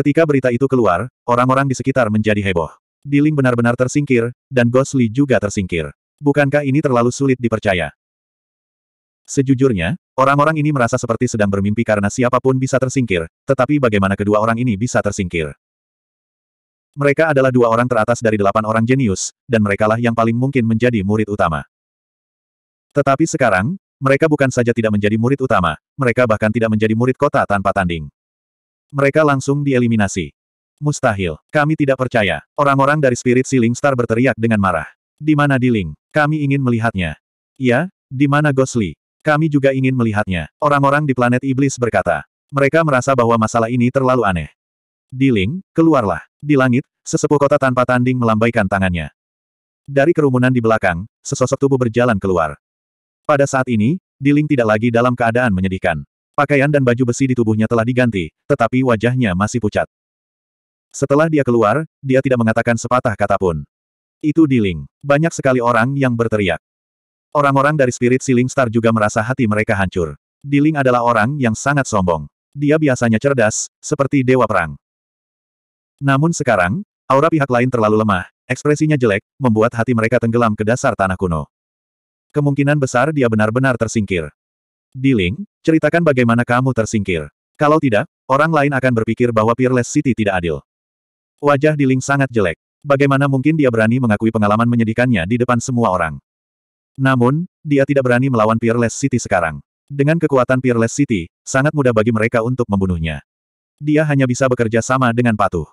Ketika berita itu keluar, orang-orang di sekitar menjadi heboh. Diling benar-benar tersingkir, dan Gosli juga tersingkir. Bukankah ini terlalu sulit dipercaya? Sejujurnya, orang-orang ini merasa seperti sedang bermimpi karena siapapun bisa tersingkir, tetapi bagaimana kedua orang ini bisa tersingkir? Mereka adalah dua orang teratas dari delapan orang jenius, dan merekalah yang paling mungkin menjadi murid utama. Tetapi sekarang, mereka bukan saja tidak menjadi murid utama, mereka bahkan tidak menjadi murid kota tanpa tanding. Mereka langsung dieliminasi. Mustahil. Kami tidak percaya. Orang-orang dari Spirit Ceiling Star berteriak dengan marah. Di mana Diling? Kami ingin melihatnya. Ya, di mana Gosli? Kami juga ingin melihatnya. Orang-orang di planet Iblis berkata. Mereka merasa bahwa masalah ini terlalu aneh. Diling, keluarlah. Di langit, sesepuh kota tanpa tanding melambaikan tangannya. Dari kerumunan di belakang, sesosok tubuh berjalan keluar. Pada saat ini, Diling tidak lagi dalam keadaan menyedihkan. Pakaian dan baju besi di tubuhnya telah diganti, tetapi wajahnya masih pucat. Setelah dia keluar, dia tidak mengatakan sepatah kata pun. Itu Di Ling. Banyak sekali orang yang berteriak. Orang-orang dari Spirit Siling Star juga merasa hati mereka hancur. Di Ling adalah orang yang sangat sombong. Dia biasanya cerdas, seperti dewa perang. Namun sekarang, aura pihak lain terlalu lemah, ekspresinya jelek, membuat hati mereka tenggelam ke dasar tanah kuno. Kemungkinan besar dia benar-benar tersingkir. Diling, ceritakan bagaimana kamu tersingkir. Kalau tidak, orang lain akan berpikir bahwa Peerless City tidak adil. Wajah Diling sangat jelek. Bagaimana mungkin dia berani mengakui pengalaman menyedihkannya di depan semua orang? Namun, dia tidak berani melawan Peerless City sekarang. Dengan kekuatan Peerless City, sangat mudah bagi mereka untuk membunuhnya. Dia hanya bisa bekerja sama dengan patuh.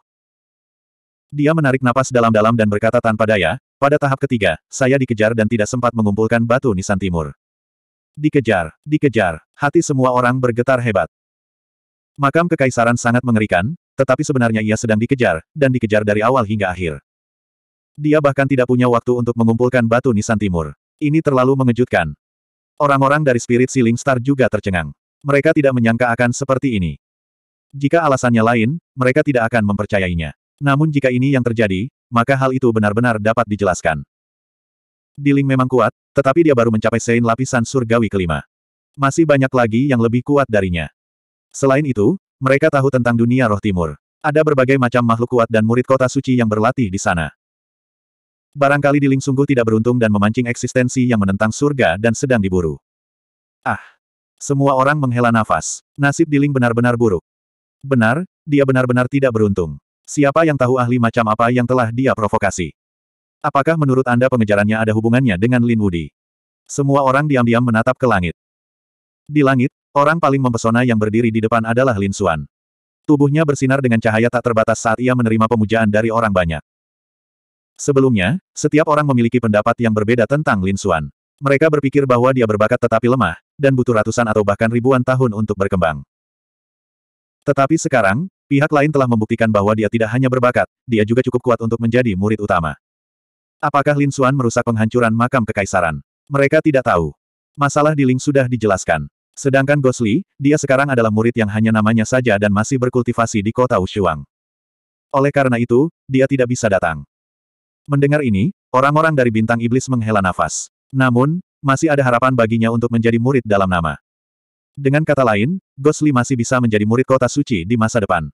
Dia menarik napas dalam-dalam dan berkata tanpa daya, pada tahap ketiga, saya dikejar dan tidak sempat mengumpulkan batu nisan timur. Dikejar, dikejar, hati semua orang bergetar hebat. Makam kekaisaran sangat mengerikan, tetapi sebenarnya ia sedang dikejar, dan dikejar dari awal hingga akhir. Dia bahkan tidak punya waktu untuk mengumpulkan batu nisan timur. Ini terlalu mengejutkan. Orang-orang dari spirit Ceiling Star juga tercengang. Mereka tidak menyangka akan seperti ini. Jika alasannya lain, mereka tidak akan mempercayainya. Namun jika ini yang terjadi, maka hal itu benar-benar dapat dijelaskan. Diling memang kuat, tetapi dia baru mencapai Sein lapisan surgawi kelima. Masih banyak lagi yang lebih kuat darinya. Selain itu, mereka tahu tentang dunia roh timur. Ada berbagai macam makhluk kuat dan murid kota suci yang berlatih di sana. Barangkali Diling sungguh tidak beruntung dan memancing eksistensi yang menentang surga dan sedang diburu. Ah! Semua orang menghela nafas. Nasib Diling benar-benar buruk. Benar, dia benar-benar tidak beruntung. Siapa yang tahu ahli macam apa yang telah dia provokasi? Apakah menurut Anda pengejarannya ada hubungannya dengan Lin Wudi? Semua orang diam-diam menatap ke langit. Di langit, orang paling mempesona yang berdiri di depan adalah Lin Xuan. Tubuhnya bersinar dengan cahaya tak terbatas saat ia menerima pemujaan dari orang banyak. Sebelumnya, setiap orang memiliki pendapat yang berbeda tentang Lin Xuan. Mereka berpikir bahwa dia berbakat tetapi lemah, dan butuh ratusan atau bahkan ribuan tahun untuk berkembang. Tetapi sekarang, pihak lain telah membuktikan bahwa dia tidak hanya berbakat, dia juga cukup kuat untuk menjadi murid utama. Apakah Lin Xuan merusak penghancuran makam kekaisaran? Mereka tidak tahu. Masalah di Ling sudah dijelaskan. Sedangkan Gosli, dia sekarang adalah murid yang hanya namanya saja dan masih berkultivasi di kota Ushuang. Oleh karena itu, dia tidak bisa datang. Mendengar ini, orang-orang dari bintang iblis menghela nafas. Namun, masih ada harapan baginya untuk menjadi murid dalam nama. Dengan kata lain, Gosli masih bisa menjadi murid kota suci di masa depan.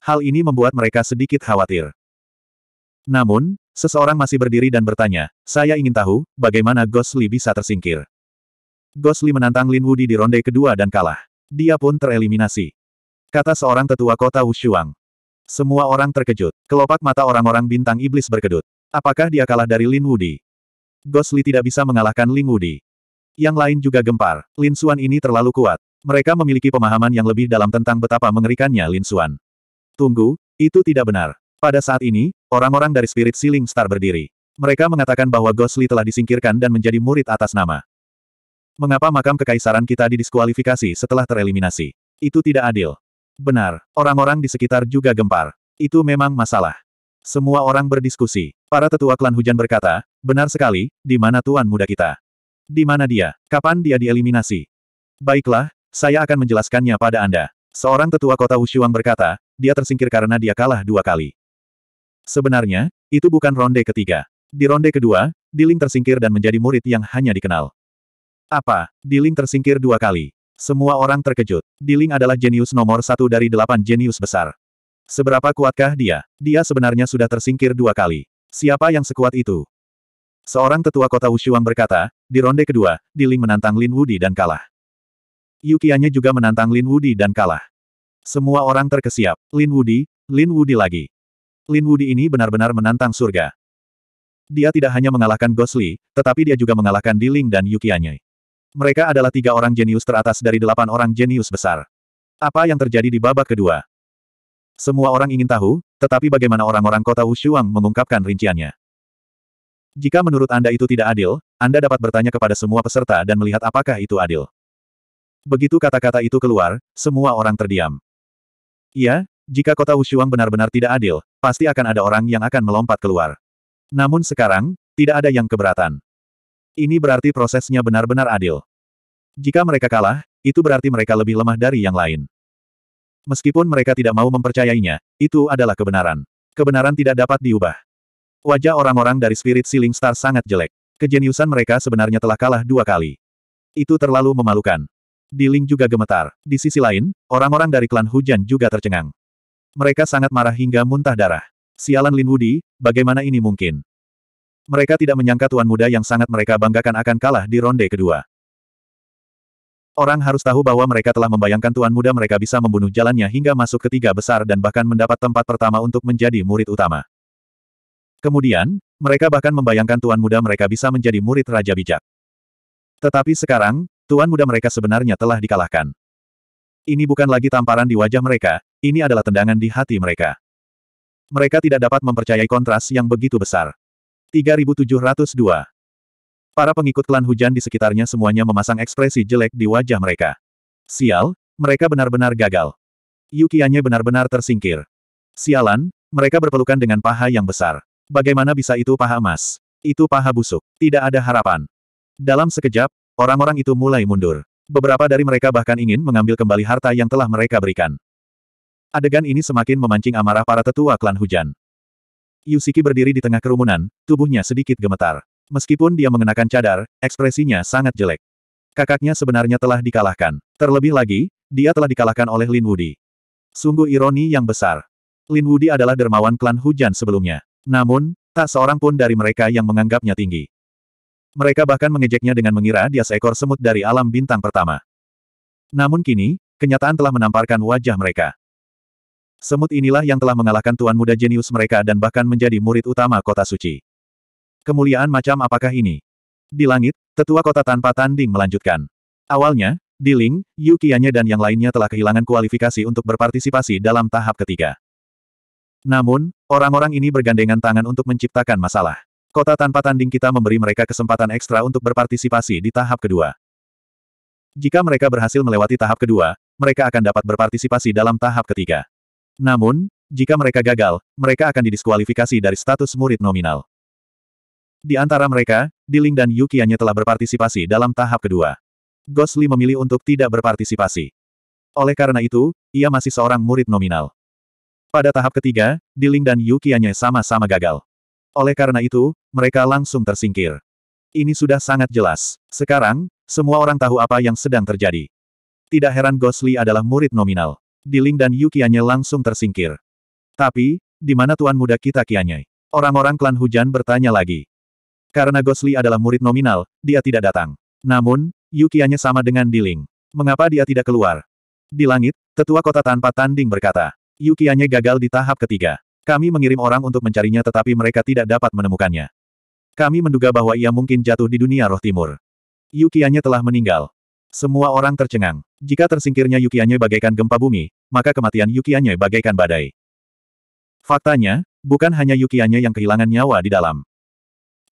Hal ini membuat mereka sedikit khawatir. Namun, seseorang masih berdiri dan bertanya, saya ingin tahu, bagaimana Gosli bisa tersingkir. Gosli menantang Lin Wudi di ronde kedua dan kalah. Dia pun tereliminasi. Kata seorang tetua kota Wushuang. Semua orang terkejut. Kelopak mata orang-orang bintang iblis berkedut. Apakah dia kalah dari Lin Wudi? Gosli tidak bisa mengalahkan Lin Wudi. Yang lain juga gempar. Lin Xuan ini terlalu kuat. Mereka memiliki pemahaman yang lebih dalam tentang betapa mengerikannya Lin Xuan. Tunggu, itu tidak benar. Pada saat ini, Orang-orang dari Spirit Ceiling Star berdiri. Mereka mengatakan bahwa Ghost telah disingkirkan dan menjadi murid atas nama. Mengapa makam kekaisaran kita didiskualifikasi setelah tereliminasi? Itu tidak adil. Benar, orang-orang di sekitar juga gempar. Itu memang masalah. Semua orang berdiskusi. Para tetua klan hujan berkata, benar sekali, di mana tuan muda kita? Di mana dia? Kapan dia dieliminasi? Baiklah, saya akan menjelaskannya pada Anda. Seorang tetua kota Wushuang berkata, dia tersingkir karena dia kalah dua kali. Sebenarnya, itu bukan ronde ketiga. Di ronde kedua, Diling tersingkir dan menjadi murid yang hanya dikenal. Apa? Diling tersingkir dua kali. Semua orang terkejut. Diling adalah jenius nomor satu dari delapan jenius besar. Seberapa kuatkah dia? Dia sebenarnya sudah tersingkir dua kali. Siapa yang sekuat itu? Seorang tetua kota Wushuang berkata, di ronde kedua, Diling menantang Lin Wudi dan kalah. Yukianya juga menantang Lin Wudi dan kalah. Semua orang terkesiap. Lin Wudi, Lin Wudi lagi. Lin Wudi ini benar-benar menantang surga. Dia tidak hanya mengalahkan Gosli, tetapi dia juga mengalahkan Diling dan Yukianye. Mereka adalah tiga orang jenius teratas dari delapan orang jenius besar. Apa yang terjadi di babak kedua? Semua orang ingin tahu, tetapi bagaimana orang-orang kota Wushuang mengungkapkan rinciannya? Jika menurut Anda itu tidak adil, Anda dapat bertanya kepada semua peserta dan melihat apakah itu adil. Begitu kata-kata itu keluar, semua orang terdiam. Iya, jika kota Wushuang benar-benar tidak adil, pasti akan ada orang yang akan melompat keluar. Namun sekarang, tidak ada yang keberatan. Ini berarti prosesnya benar-benar adil. Jika mereka kalah, itu berarti mereka lebih lemah dari yang lain. Meskipun mereka tidak mau mempercayainya, itu adalah kebenaran. Kebenaran tidak dapat diubah. Wajah orang-orang dari Spirit Ceiling Star sangat jelek. Kejeniusan mereka sebenarnya telah kalah dua kali. Itu terlalu memalukan. Di Ling juga gemetar. Di sisi lain, orang-orang dari klan hujan juga tercengang. Mereka sangat marah hingga muntah darah. Sialan Lin Wudi, bagaimana ini mungkin? Mereka tidak menyangka tuan muda yang sangat mereka banggakan akan kalah di ronde kedua. Orang harus tahu bahwa mereka telah membayangkan tuan muda mereka bisa membunuh jalannya hingga masuk ketiga besar dan bahkan mendapat tempat pertama untuk menjadi murid utama. Kemudian, mereka bahkan membayangkan tuan muda mereka bisa menjadi murid raja bijak. Tetapi sekarang, tuan muda mereka sebenarnya telah dikalahkan. Ini bukan lagi tamparan di wajah mereka, ini adalah tendangan di hati mereka. Mereka tidak dapat mempercayai kontras yang begitu besar. 3702 Para pengikut klan hujan di sekitarnya semuanya memasang ekspresi jelek di wajah mereka. Sial, mereka benar-benar gagal. Yukianya benar-benar tersingkir. Sialan, mereka berpelukan dengan paha yang besar. Bagaimana bisa itu paha emas? Itu paha busuk. Tidak ada harapan. Dalam sekejap, orang-orang itu mulai mundur. Beberapa dari mereka bahkan ingin mengambil kembali harta yang telah mereka berikan. Adegan ini semakin memancing amarah para tetua klan hujan. Yusiki berdiri di tengah kerumunan, tubuhnya sedikit gemetar. Meskipun dia mengenakan cadar, ekspresinya sangat jelek. Kakaknya sebenarnya telah dikalahkan. Terlebih lagi, dia telah dikalahkan oleh Lin Wudi. Sungguh ironi yang besar. Lin Wudi adalah dermawan klan hujan sebelumnya. Namun, tak seorang pun dari mereka yang menganggapnya tinggi. Mereka bahkan mengejeknya dengan mengira dia seekor semut dari alam bintang pertama. Namun kini, kenyataan telah menamparkan wajah mereka. Semut inilah yang telah mengalahkan tuan muda jenius mereka dan bahkan menjadi murid utama kota suci. Kemuliaan macam apakah ini? Di langit, tetua kota tanpa tanding melanjutkan. Awalnya, di Ling, Yu Qianye dan yang lainnya telah kehilangan kualifikasi untuk berpartisipasi dalam tahap ketiga. Namun, orang-orang ini bergandengan tangan untuk menciptakan masalah. Kota tanpa tanding kita memberi mereka kesempatan ekstra untuk berpartisipasi di tahap kedua. Jika mereka berhasil melewati tahap kedua, mereka akan dapat berpartisipasi dalam tahap ketiga. Namun, jika mereka gagal, mereka akan didiskualifikasi dari status murid nominal. Di antara mereka, Diling dan Yukianya telah berpartisipasi dalam tahap kedua. Gosli memilih untuk tidak berpartisipasi. Oleh karena itu, ia masih seorang murid nominal. Pada tahap ketiga, Diling dan Yukianya sama-sama gagal. Oleh karena itu, mereka langsung tersingkir. Ini sudah sangat jelas. Sekarang, semua orang tahu apa yang sedang terjadi. Tidak heran Gosli adalah murid nominal. Diling dan Yukianya langsung tersingkir. Tapi, di mana tuan muda kita Kianyai? Orang-orang klan hujan bertanya lagi. Karena Gosli adalah murid nominal, dia tidak datang. Namun, Yukianya sama dengan Diling. Mengapa dia tidak keluar? Di langit, tetua kota tanpa tanding berkata. Yukianya gagal di tahap ketiga. Kami mengirim orang untuk mencarinya tetapi mereka tidak dapat menemukannya. Kami menduga bahwa ia mungkin jatuh di dunia roh timur. Yukianya telah meninggal. Semua orang tercengang. Jika tersingkirnya Yukianye bagaikan gempa bumi, maka kematian Yukianye bagaikan badai. Faktanya, bukan hanya Yukianye yang kehilangan nyawa di dalam.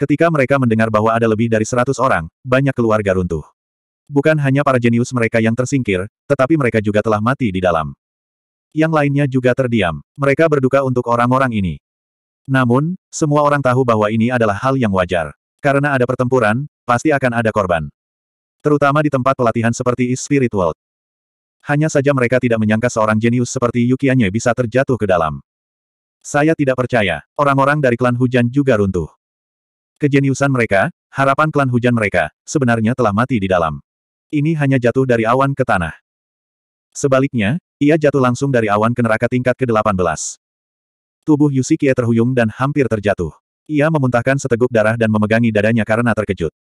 Ketika mereka mendengar bahwa ada lebih dari seratus orang, banyak keluarga runtuh. Bukan hanya para jenius mereka yang tersingkir, tetapi mereka juga telah mati di dalam. Yang lainnya juga terdiam. Mereka berduka untuk orang-orang ini. Namun, semua orang tahu bahwa ini adalah hal yang wajar. Karena ada pertempuran, pasti akan ada korban. Terutama di tempat pelatihan seperti East Spirit World. Hanya saja mereka tidak menyangka seorang jenius seperti Yukianye bisa terjatuh ke dalam. Saya tidak percaya, orang-orang dari klan hujan juga runtuh. Kejeniusan mereka, harapan klan hujan mereka, sebenarnya telah mati di dalam. Ini hanya jatuh dari awan ke tanah. Sebaliknya, ia jatuh langsung dari awan ke neraka tingkat ke-18. Tubuh Yusikie terhuyung dan hampir terjatuh. Ia memuntahkan seteguk darah dan memegangi dadanya karena terkejut.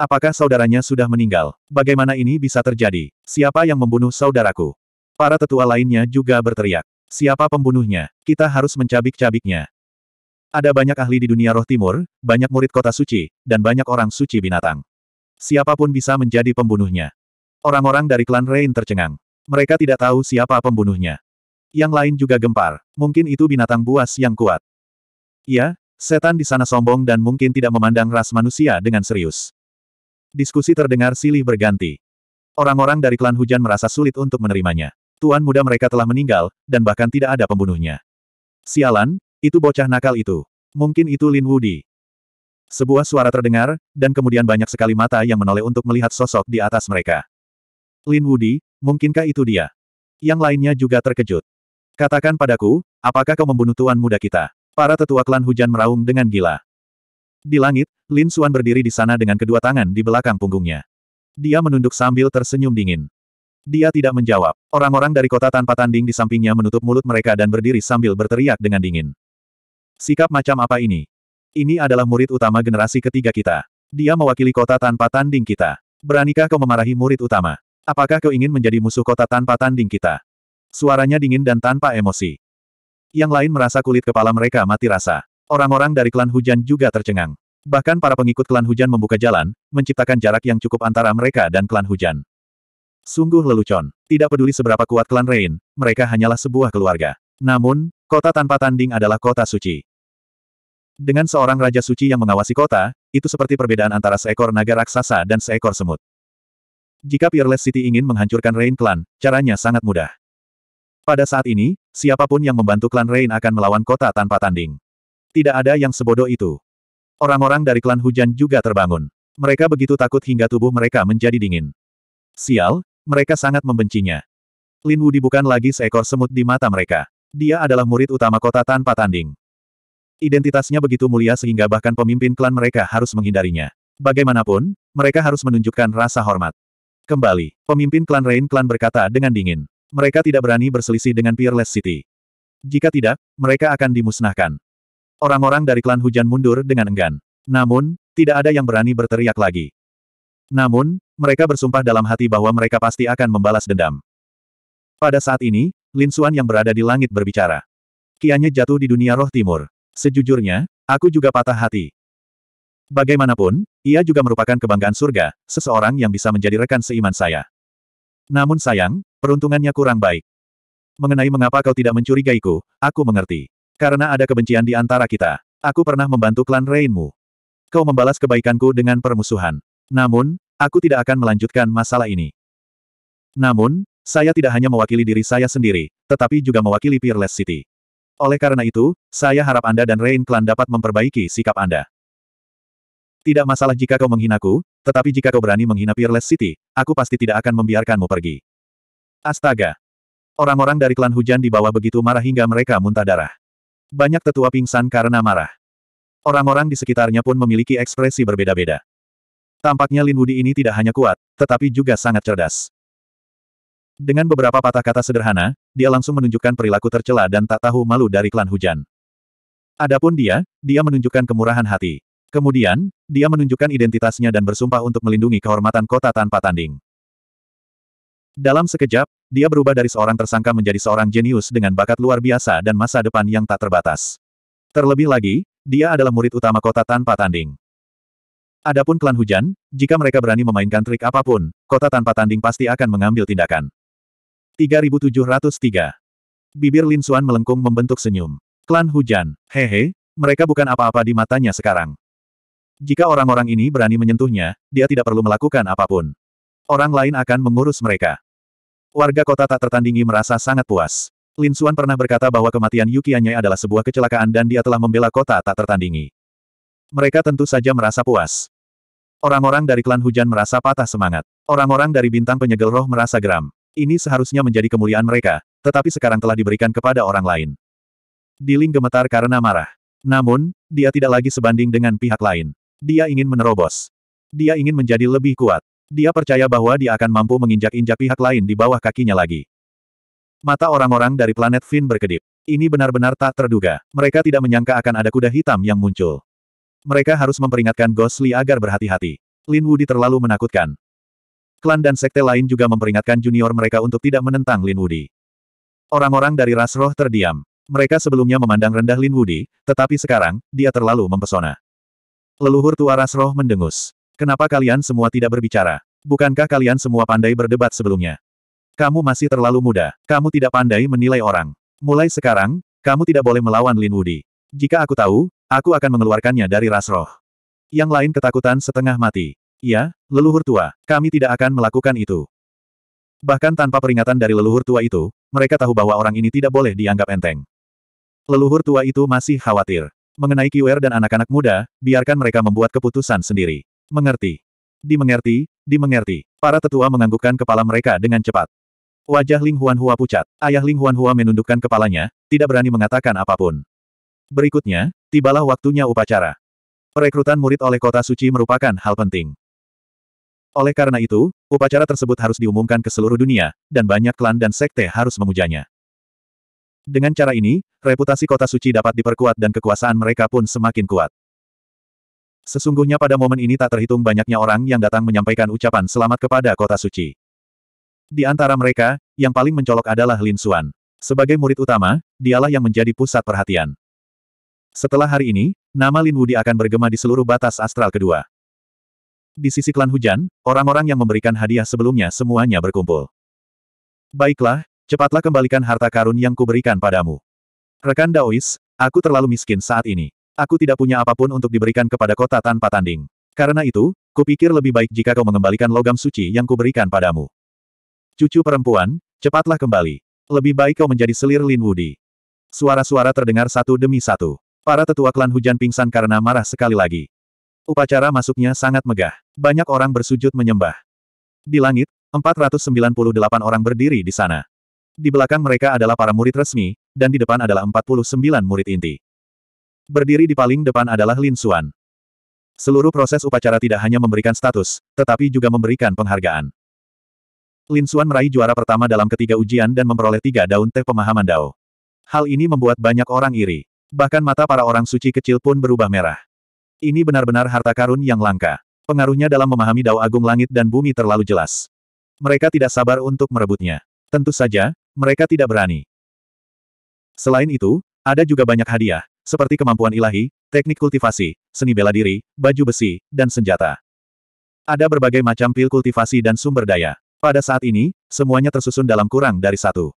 Apakah saudaranya sudah meninggal? Bagaimana ini bisa terjadi? Siapa yang membunuh saudaraku? Para tetua lainnya juga berteriak. Siapa pembunuhnya? Kita harus mencabik-cabiknya. Ada banyak ahli di dunia roh timur, banyak murid kota suci, dan banyak orang suci binatang. Siapapun bisa menjadi pembunuhnya. Orang-orang dari klan Rain tercengang. Mereka tidak tahu siapa pembunuhnya. Yang lain juga gempar. Mungkin itu binatang buas yang kuat. Ya, setan di sana sombong dan mungkin tidak memandang ras manusia dengan serius. Diskusi terdengar silih berganti. Orang-orang dari klan hujan merasa sulit untuk menerimanya. Tuan muda mereka telah meninggal, dan bahkan tidak ada pembunuhnya. Sialan, itu bocah nakal itu. Mungkin itu Lin Wudi. Sebuah suara terdengar, dan kemudian banyak sekali mata yang menoleh untuk melihat sosok di atas mereka. Lin Wudi, mungkinkah itu dia? Yang lainnya juga terkejut. Katakan padaku, apakah kau membunuh tuan muda kita? Para tetua klan hujan meraung dengan gila. Di langit, Lin Suan berdiri di sana dengan kedua tangan di belakang punggungnya. Dia menunduk sambil tersenyum dingin. Dia tidak menjawab. Orang-orang dari kota tanpa tanding di sampingnya menutup mulut mereka dan berdiri sambil berteriak dengan dingin. Sikap macam apa ini? Ini adalah murid utama generasi ketiga kita. Dia mewakili kota tanpa tanding kita. Beranikah kau memarahi murid utama? Apakah kau ingin menjadi musuh kota tanpa tanding kita? Suaranya dingin dan tanpa emosi. Yang lain merasa kulit kepala mereka mati rasa. Orang-orang dari klan hujan juga tercengang. Bahkan para pengikut klan hujan membuka jalan, menciptakan jarak yang cukup antara mereka dan klan hujan. Sungguh lelucon. Tidak peduli seberapa kuat klan Rain, mereka hanyalah sebuah keluarga. Namun, kota tanpa tanding adalah kota suci. Dengan seorang raja suci yang mengawasi kota, itu seperti perbedaan antara seekor naga raksasa dan seekor semut. Jika Peerless City ingin menghancurkan Rain Clan, caranya sangat mudah. Pada saat ini, siapapun yang membantu klan Rain akan melawan kota tanpa tanding. Tidak ada yang sebodoh itu. Orang-orang dari klan hujan juga terbangun. Mereka begitu takut hingga tubuh mereka menjadi dingin. Sial, mereka sangat membencinya. Lin Wudi bukan lagi seekor semut di mata mereka. Dia adalah murid utama kota tanpa tanding. Identitasnya begitu mulia sehingga bahkan pemimpin klan mereka harus menghindarinya. Bagaimanapun, mereka harus menunjukkan rasa hormat. Kembali, pemimpin klan Rain klan berkata dengan dingin. Mereka tidak berani berselisih dengan Peerless City. Jika tidak, mereka akan dimusnahkan. Orang-orang dari klan hujan mundur dengan enggan. Namun, tidak ada yang berani berteriak lagi. Namun, mereka bersumpah dalam hati bahwa mereka pasti akan membalas dendam. Pada saat ini, Lin Xuan yang berada di langit berbicara. Kianya jatuh di dunia roh timur. Sejujurnya, aku juga patah hati. Bagaimanapun, ia juga merupakan kebanggaan surga, seseorang yang bisa menjadi rekan seiman saya. Namun sayang, peruntungannya kurang baik. Mengenai mengapa kau tidak mencurigaiku, aku mengerti. Karena ada kebencian di antara kita. Aku pernah membantu klan Rainmu. Kau membalas kebaikanku dengan permusuhan. Namun, aku tidak akan melanjutkan masalah ini. Namun, saya tidak hanya mewakili diri saya sendiri, tetapi juga mewakili Peerless City. Oleh karena itu, saya harap Anda dan Rain Clan dapat memperbaiki sikap Anda. Tidak masalah jika kau menghinaku, tetapi jika kau berani menghina Peerless City, aku pasti tidak akan membiarkanmu pergi. Astaga! Orang-orang dari klan hujan di bawah begitu marah hingga mereka muntah darah. Banyak tetua pingsan karena marah. Orang-orang di sekitarnya pun memiliki ekspresi berbeda-beda. Tampaknya Lin Wudi ini tidak hanya kuat, tetapi juga sangat cerdas. Dengan beberapa patah kata sederhana, dia langsung menunjukkan perilaku tercela dan tak tahu malu dari klan hujan. Adapun dia, dia menunjukkan kemurahan hati. Kemudian, dia menunjukkan identitasnya dan bersumpah untuk melindungi kehormatan kota tanpa tanding. Dalam sekejap, dia berubah dari seorang tersangka menjadi seorang jenius dengan bakat luar biasa dan masa depan yang tak terbatas. Terlebih lagi, dia adalah murid utama kota tanpa tanding. Adapun klan hujan, jika mereka berani memainkan trik apapun, kota tanpa tanding pasti akan mengambil tindakan. 3703 Bibir Lin Xuan melengkung membentuk senyum. Klan hujan, hehe, mereka bukan apa-apa di matanya sekarang. Jika orang-orang ini berani menyentuhnya, dia tidak perlu melakukan apapun. Orang lain akan mengurus mereka. Warga kota tak tertandingi merasa sangat puas. Lin Xuan pernah berkata bahwa kematian Anyai adalah sebuah kecelakaan dan dia telah membela kota tak tertandingi. Mereka tentu saja merasa puas. Orang-orang dari klan hujan merasa patah semangat. Orang-orang dari bintang penyegel roh merasa geram. Ini seharusnya menjadi kemuliaan mereka, tetapi sekarang telah diberikan kepada orang lain. Diling gemetar karena marah. Namun, dia tidak lagi sebanding dengan pihak lain. Dia ingin menerobos. Dia ingin menjadi lebih kuat. Dia percaya bahwa dia akan mampu menginjak-injak pihak lain di bawah kakinya lagi. Mata orang-orang dari planet Finn berkedip. Ini benar-benar tak terduga. Mereka tidak menyangka akan ada kuda hitam yang muncul. Mereka harus memperingatkan Ghost Lee agar berhati-hati. Lin Wudi terlalu menakutkan. Klan dan sekte lain juga memperingatkan junior mereka untuk tidak menentang Lin Wudi. Orang-orang dari ras roh terdiam. Mereka sebelumnya memandang rendah Lin Wudi, tetapi sekarang, dia terlalu mempesona. Leluhur tua ras roh mendengus. Kenapa kalian semua tidak berbicara? Bukankah kalian semua pandai berdebat sebelumnya? Kamu masih terlalu muda. Kamu tidak pandai menilai orang. Mulai sekarang, kamu tidak boleh melawan Lin Wudi. Jika aku tahu, aku akan mengeluarkannya dari ras roh. Yang lain ketakutan setengah mati. Ya, leluhur tua, kami tidak akan melakukan itu. Bahkan tanpa peringatan dari leluhur tua itu, mereka tahu bahwa orang ini tidak boleh dianggap enteng. Leluhur tua itu masih khawatir. Mengenai Kiwer dan anak-anak muda, biarkan mereka membuat keputusan sendiri. Mengerti. Dimengerti, dimengerti. Para tetua menganggukkan kepala mereka dengan cepat. Wajah Ling Huan Hua pucat. Ayah Ling Huan Hua menundukkan kepalanya, tidak berani mengatakan apapun. Berikutnya, tibalah waktunya upacara. Perekrutan murid oleh kota suci merupakan hal penting. Oleh karena itu, upacara tersebut harus diumumkan ke seluruh dunia, dan banyak klan dan sekte harus memujanya. Dengan cara ini, reputasi kota suci dapat diperkuat dan kekuasaan mereka pun semakin kuat. Sesungguhnya pada momen ini tak terhitung banyaknya orang yang datang menyampaikan ucapan selamat kepada kota suci. Di antara mereka, yang paling mencolok adalah Lin Xuan. Sebagai murid utama, dialah yang menjadi pusat perhatian. Setelah hari ini, nama Lin Wudi akan bergema di seluruh batas astral kedua. Di sisi klan hujan, orang-orang yang memberikan hadiah sebelumnya semuanya berkumpul. Baiklah, cepatlah kembalikan harta karun yang kuberikan padamu. Rekan Daois, aku terlalu miskin saat ini. Aku tidak punya apapun untuk diberikan kepada kota tanpa tanding. Karena itu, kupikir lebih baik jika kau mengembalikan logam suci yang kuberikan padamu. Cucu perempuan, cepatlah kembali. Lebih baik kau menjadi selir Lin Wudi. Suara-suara terdengar satu demi satu. Para tetua klan hujan pingsan karena marah sekali lagi. Upacara masuknya sangat megah. Banyak orang bersujud menyembah. Di langit, 498 orang berdiri di sana. Di belakang mereka adalah para murid resmi, dan di depan adalah 49 murid inti. Berdiri di paling depan adalah Lin Xuan. Seluruh proses upacara tidak hanya memberikan status, tetapi juga memberikan penghargaan. Lin Xuan meraih juara pertama dalam ketiga ujian dan memperoleh tiga daun teh pemahaman Dao. Hal ini membuat banyak orang iri. Bahkan mata para orang suci kecil pun berubah merah. Ini benar-benar harta karun yang langka. Pengaruhnya dalam memahami Dao Agung Langit dan Bumi terlalu jelas. Mereka tidak sabar untuk merebutnya. Tentu saja, mereka tidak berani. Selain itu, ada juga banyak hadiah, seperti kemampuan ilahi, teknik kultivasi, seni bela diri, baju besi, dan senjata. Ada berbagai macam pil kultivasi dan sumber daya. Pada saat ini, semuanya tersusun dalam kurang dari satu.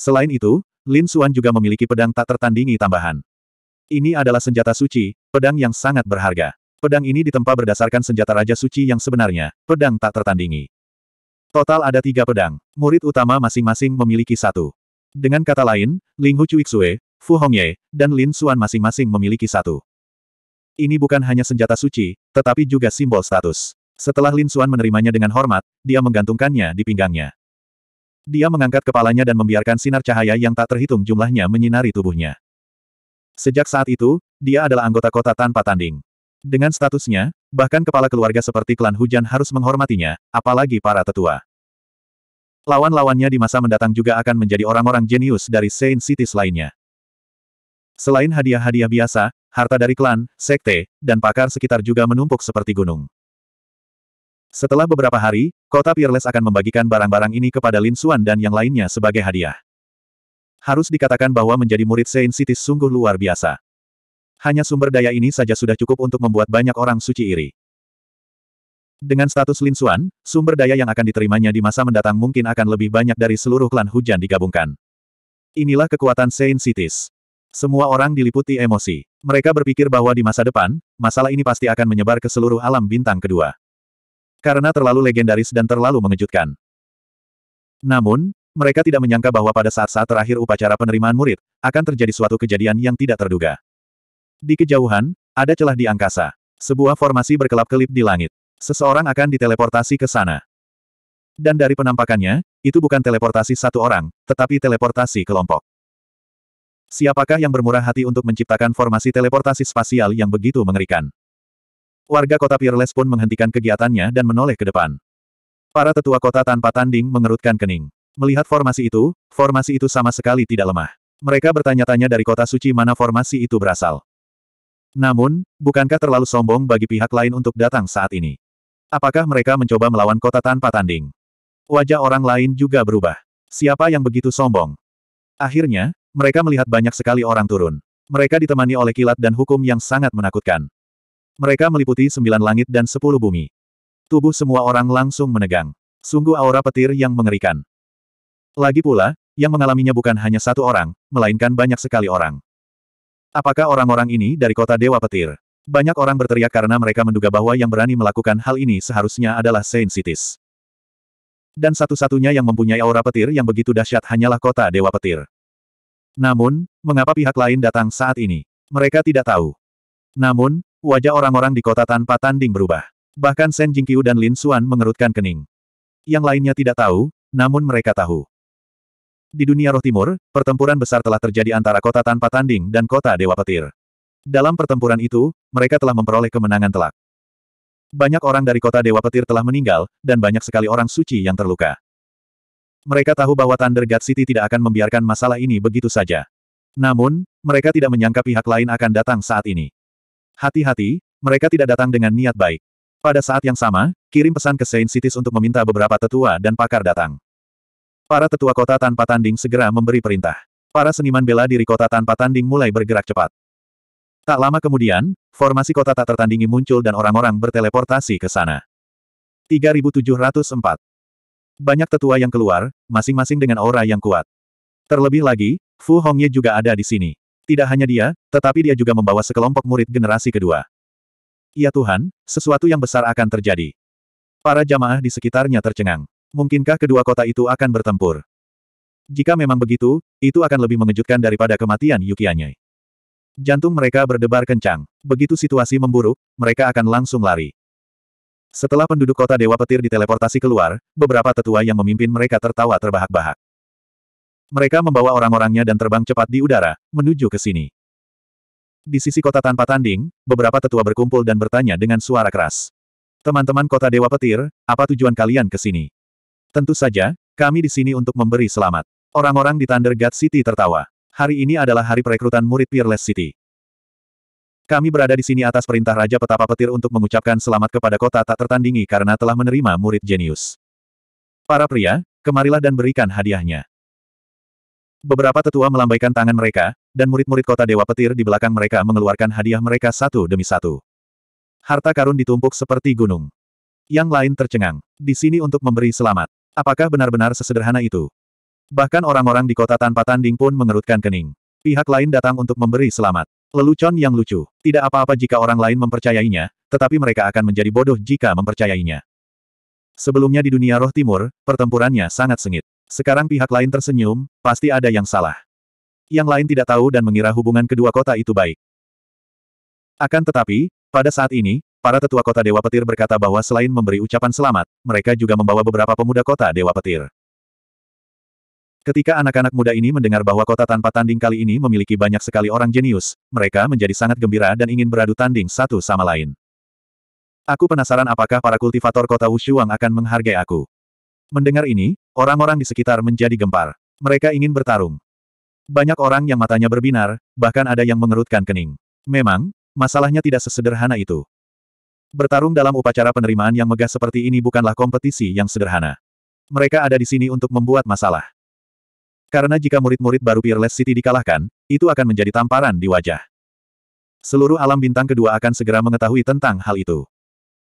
Selain itu, Lin Xuan juga memiliki pedang tak tertandingi tambahan. Ini adalah senjata suci, pedang yang sangat berharga. Pedang ini ditempa berdasarkan senjata Raja Suci yang sebenarnya, pedang tak tertandingi. Total ada tiga pedang, murid utama masing-masing memiliki satu. Dengan kata lain, Ling Hu Xue, Fu Hongye, dan Lin Xuan masing-masing memiliki satu. Ini bukan hanya senjata suci, tetapi juga simbol status. Setelah Lin Xuan menerimanya dengan hormat, dia menggantungkannya di pinggangnya. Dia mengangkat kepalanya dan membiarkan sinar cahaya yang tak terhitung jumlahnya menyinari tubuhnya. Sejak saat itu, dia adalah anggota kota tanpa tanding. Dengan statusnya, bahkan kepala keluarga seperti klan hujan harus menghormatinya, apalagi para tetua. Lawan-lawannya di masa mendatang juga akan menjadi orang-orang jenius dari Saint Cities lainnya. Selain hadiah-hadiah biasa, harta dari klan, sekte, dan pakar sekitar juga menumpuk seperti gunung. Setelah beberapa hari, kota Peerless akan membagikan barang-barang ini kepada Lin Xuan dan yang lainnya sebagai hadiah. Harus dikatakan bahwa menjadi murid Saint City sungguh luar biasa. Hanya sumber daya ini saja sudah cukup untuk membuat banyak orang suci iri. Dengan status Lin Xuan, sumber daya yang akan diterimanya di masa mendatang mungkin akan lebih banyak dari seluruh klan hujan digabungkan. Inilah kekuatan Saint Cities. Semua orang diliputi emosi. Mereka berpikir bahwa di masa depan, masalah ini pasti akan menyebar ke seluruh alam bintang kedua. Karena terlalu legendaris dan terlalu mengejutkan. Namun, mereka tidak menyangka bahwa pada saat-saat terakhir upacara penerimaan murid, akan terjadi suatu kejadian yang tidak terduga. Di kejauhan, ada celah di angkasa. Sebuah formasi berkelap-kelip di langit. Seseorang akan diteleportasi ke sana. Dan dari penampakannya, itu bukan teleportasi satu orang, tetapi teleportasi kelompok. Siapakah yang bermurah hati untuk menciptakan formasi teleportasi spasial yang begitu mengerikan? Warga kota Peerless pun menghentikan kegiatannya dan menoleh ke depan. Para tetua kota tanpa tanding mengerutkan kening. Melihat formasi itu, formasi itu sama sekali tidak lemah. Mereka bertanya-tanya dari kota suci mana formasi itu berasal. Namun, bukankah terlalu sombong bagi pihak lain untuk datang saat ini? Apakah mereka mencoba melawan kota tanpa tanding? Wajah orang lain juga berubah. Siapa yang begitu sombong? Akhirnya, mereka melihat banyak sekali orang turun. Mereka ditemani oleh kilat dan hukum yang sangat menakutkan. Mereka meliputi sembilan langit dan sepuluh bumi. Tubuh semua orang langsung menegang. Sungguh aura petir yang mengerikan. Lagi pula, yang mengalaminya bukan hanya satu orang, melainkan banyak sekali orang. Apakah orang-orang ini dari kota Dewa Petir? Banyak orang berteriak karena mereka menduga bahwa yang berani melakukan hal ini seharusnya adalah Saint Cities. Dan satu-satunya yang mempunyai aura petir yang begitu dahsyat hanyalah kota Dewa Petir. Namun, mengapa pihak lain datang saat ini? Mereka tidak tahu. Namun, wajah orang-orang di kota tanpa tanding berubah. Bahkan Shen Jingqiu dan Lin Xuan mengerutkan kening. Yang lainnya tidak tahu, namun mereka tahu. Di dunia roh timur, pertempuran besar telah terjadi antara kota tanpa tanding dan kota Dewa Petir. Dalam pertempuran itu, mereka telah memperoleh kemenangan telak. Banyak orang dari kota Dewa Petir telah meninggal, dan banyak sekali orang suci yang terluka. Mereka tahu bahwa Thunder God City tidak akan membiarkan masalah ini begitu saja. Namun, mereka tidak menyangka pihak lain akan datang saat ini. Hati-hati, mereka tidak datang dengan niat baik. Pada saat yang sama, kirim pesan ke Saint Cities untuk meminta beberapa tetua dan pakar datang. Para tetua kota tanpa tanding segera memberi perintah. Para seniman bela diri kota tanpa tanding mulai bergerak cepat. Tak lama kemudian, formasi kota tak tertandingi muncul dan orang-orang berteleportasi ke sana. 3704 banyak tetua yang keluar, masing-masing dengan aura yang kuat. Terlebih lagi, Fu Hongye juga ada di sini. Tidak hanya dia, tetapi dia juga membawa sekelompok murid generasi kedua. Ya Tuhan, sesuatu yang besar akan terjadi. Para jamaah di sekitarnya tercengang. Mungkinkah kedua kota itu akan bertempur? Jika memang begitu, itu akan lebih mengejutkan daripada kematian Yukianye. Jantung mereka berdebar kencang. Begitu situasi memburuk, mereka akan langsung lari. Setelah penduduk kota Dewa Petir diteleportasi keluar, beberapa tetua yang memimpin mereka tertawa terbahak-bahak. Mereka membawa orang-orangnya dan terbang cepat di udara, menuju ke sini. Di sisi kota tanpa tanding, beberapa tetua berkumpul dan bertanya dengan suara keras. Teman-teman kota Dewa Petir, apa tujuan kalian ke sini? Tentu saja, kami di sini untuk memberi selamat. Orang-orang di Thunder God City tertawa. Hari ini adalah hari perekrutan murid Peerless City. Kami berada di sini atas perintah Raja Petapa Petir untuk mengucapkan selamat kepada kota tak tertandingi karena telah menerima murid jenius. Para pria, kemarilah dan berikan hadiahnya. Beberapa tetua melambaikan tangan mereka, dan murid-murid kota Dewa Petir di belakang mereka mengeluarkan hadiah mereka satu demi satu. Harta karun ditumpuk seperti gunung. Yang lain tercengang. Di sini untuk memberi selamat. Apakah benar-benar sesederhana itu? Bahkan orang-orang di kota tanpa tanding pun mengerutkan kening. Pihak lain datang untuk memberi selamat. Lelucon yang lucu. Tidak apa-apa jika orang lain mempercayainya, tetapi mereka akan menjadi bodoh jika mempercayainya. Sebelumnya di dunia roh timur, pertempurannya sangat sengit. Sekarang pihak lain tersenyum, pasti ada yang salah. Yang lain tidak tahu dan mengira hubungan kedua kota itu baik. Akan tetapi, pada saat ini, Para tetua kota Dewa Petir berkata bahwa selain memberi ucapan selamat, mereka juga membawa beberapa pemuda kota Dewa Petir. Ketika anak-anak muda ini mendengar bahwa kota tanpa tanding kali ini memiliki banyak sekali orang jenius, mereka menjadi sangat gembira dan ingin beradu tanding satu sama lain. Aku penasaran apakah para kultivator kota Wushuang akan menghargai aku. Mendengar ini, orang-orang di sekitar menjadi gempar. Mereka ingin bertarung. Banyak orang yang matanya berbinar, bahkan ada yang mengerutkan kening. Memang, masalahnya tidak sesederhana itu. Bertarung dalam upacara penerimaan yang megah seperti ini bukanlah kompetisi yang sederhana. Mereka ada di sini untuk membuat masalah. Karena jika murid-murid baru Peerless City dikalahkan, itu akan menjadi tamparan di wajah. Seluruh alam bintang kedua akan segera mengetahui tentang hal itu.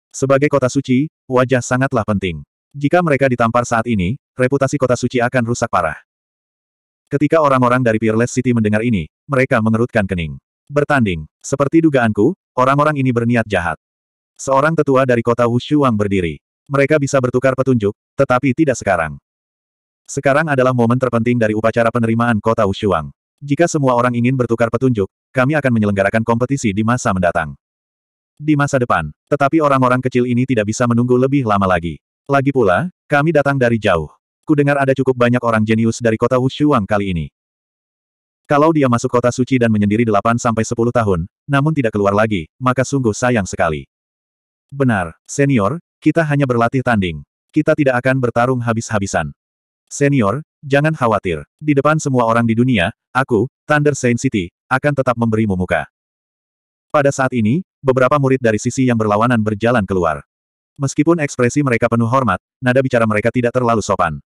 Sebagai kota suci, wajah sangatlah penting. Jika mereka ditampar saat ini, reputasi kota suci akan rusak parah. Ketika orang-orang dari Peerless City mendengar ini, mereka mengerutkan kening. Bertanding. Seperti dugaanku, orang-orang ini berniat jahat. Seorang tetua dari kota Wushuang berdiri. Mereka bisa bertukar petunjuk, tetapi tidak sekarang. Sekarang adalah momen terpenting dari upacara penerimaan kota Ushuang. Jika semua orang ingin bertukar petunjuk, kami akan menyelenggarakan kompetisi di masa mendatang. Di masa depan, tetapi orang-orang kecil ini tidak bisa menunggu lebih lama lagi. Lagi pula, kami datang dari jauh. Ku dengar ada cukup banyak orang jenius dari kota Wushuang kali ini. Kalau dia masuk kota suci dan menyendiri 8-10 tahun, namun tidak keluar lagi, maka sungguh sayang sekali. Benar, senior, kita hanya berlatih tanding. Kita tidak akan bertarung habis-habisan. Senior, jangan khawatir. Di depan semua orang di dunia, aku, Thunder Saint City, akan tetap memberimu muka. Pada saat ini, beberapa murid dari sisi yang berlawanan berjalan keluar. Meskipun ekspresi mereka penuh hormat, nada bicara mereka tidak terlalu sopan.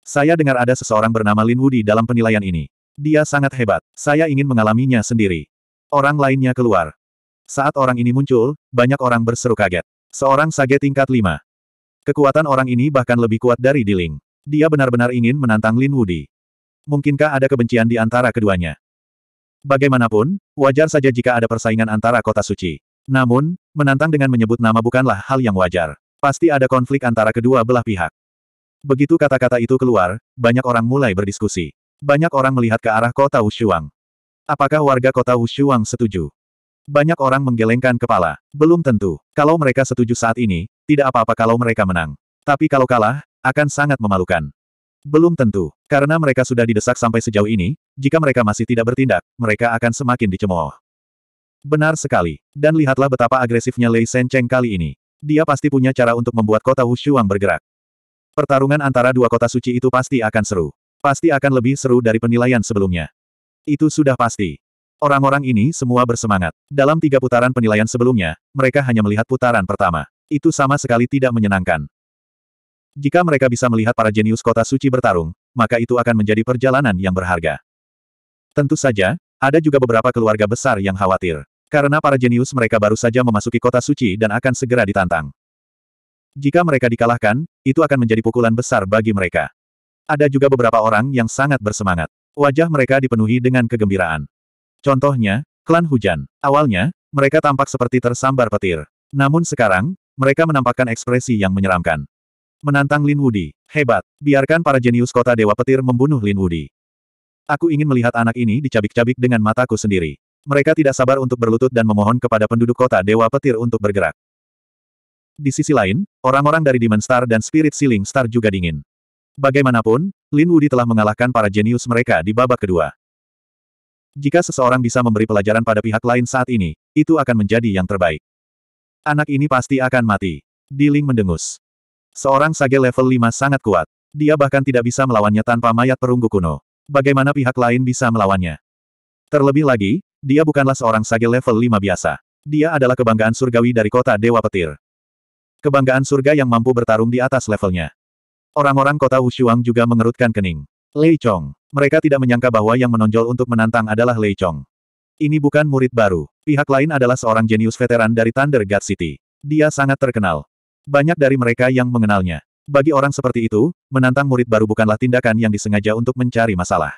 Saya dengar ada seseorang bernama Lin Wudi dalam penilaian ini. Dia sangat hebat. Saya ingin mengalaminya sendiri. Orang lainnya keluar. Saat orang ini muncul, banyak orang berseru kaget. Seorang sage tingkat 5. Kekuatan orang ini bahkan lebih kuat dari Diling. Dia benar-benar ingin menantang Lin Wudi. Mungkinkah ada kebencian di antara keduanya? Bagaimanapun, wajar saja jika ada persaingan antara kota suci. Namun, menantang dengan menyebut nama bukanlah hal yang wajar. Pasti ada konflik antara kedua belah pihak. Begitu kata-kata itu keluar, banyak orang mulai berdiskusi. Banyak orang melihat ke arah kota Wushuang. Apakah warga kota Wushuang setuju? Banyak orang menggelengkan kepala. Belum tentu. Kalau mereka setuju saat ini, tidak apa-apa kalau mereka menang. Tapi kalau kalah, akan sangat memalukan. Belum tentu, karena mereka sudah didesak sampai sejauh ini, jika mereka masih tidak bertindak, mereka akan semakin dicemooh. Benar sekali. Dan lihatlah betapa agresifnya Lei Shen Cheng kali ini. Dia pasti punya cara untuk membuat kota Wushuang bergerak. Pertarungan antara dua kota suci itu pasti akan seru. Pasti akan lebih seru dari penilaian sebelumnya. Itu sudah pasti. Orang-orang ini semua bersemangat. Dalam tiga putaran penilaian sebelumnya, mereka hanya melihat putaran pertama. Itu sama sekali tidak menyenangkan. Jika mereka bisa melihat para jenius kota suci bertarung, maka itu akan menjadi perjalanan yang berharga. Tentu saja, ada juga beberapa keluarga besar yang khawatir. Karena para jenius mereka baru saja memasuki kota suci dan akan segera ditantang. Jika mereka dikalahkan, itu akan menjadi pukulan besar bagi mereka. Ada juga beberapa orang yang sangat bersemangat. Wajah mereka dipenuhi dengan kegembiraan. Contohnya, klan hujan. Awalnya, mereka tampak seperti tersambar petir. Namun sekarang, mereka menampakkan ekspresi yang menyeramkan. Menantang Lin Wudi. Hebat. Biarkan para jenius kota Dewa Petir membunuh Lin Wudi. Aku ingin melihat anak ini dicabik-cabik dengan mataku sendiri. Mereka tidak sabar untuk berlutut dan memohon kepada penduduk kota Dewa Petir untuk bergerak. Di sisi lain, orang-orang dari Demon Star dan Spirit Ceiling Star juga dingin. Bagaimanapun, Lin Wudi telah mengalahkan para jenius mereka di babak kedua. Jika seseorang bisa memberi pelajaran pada pihak lain saat ini, itu akan menjadi yang terbaik. Anak ini pasti akan mati. Diling mendengus. Seorang sage level 5 sangat kuat. Dia bahkan tidak bisa melawannya tanpa mayat perunggu kuno. Bagaimana pihak lain bisa melawannya? Terlebih lagi, dia bukanlah seorang sage level 5 biasa. Dia adalah kebanggaan surgawi dari kota Dewa Petir. Kebanggaan surga yang mampu bertarung di atas levelnya. Orang-orang kota Wushuang juga mengerutkan kening. Lei Chong. Mereka tidak menyangka bahwa yang menonjol untuk menantang adalah Lei Chong. Ini bukan murid baru. Pihak lain adalah seorang jenius veteran dari Thunder God City. Dia sangat terkenal. Banyak dari mereka yang mengenalnya. Bagi orang seperti itu, menantang murid baru bukanlah tindakan yang disengaja untuk mencari masalah.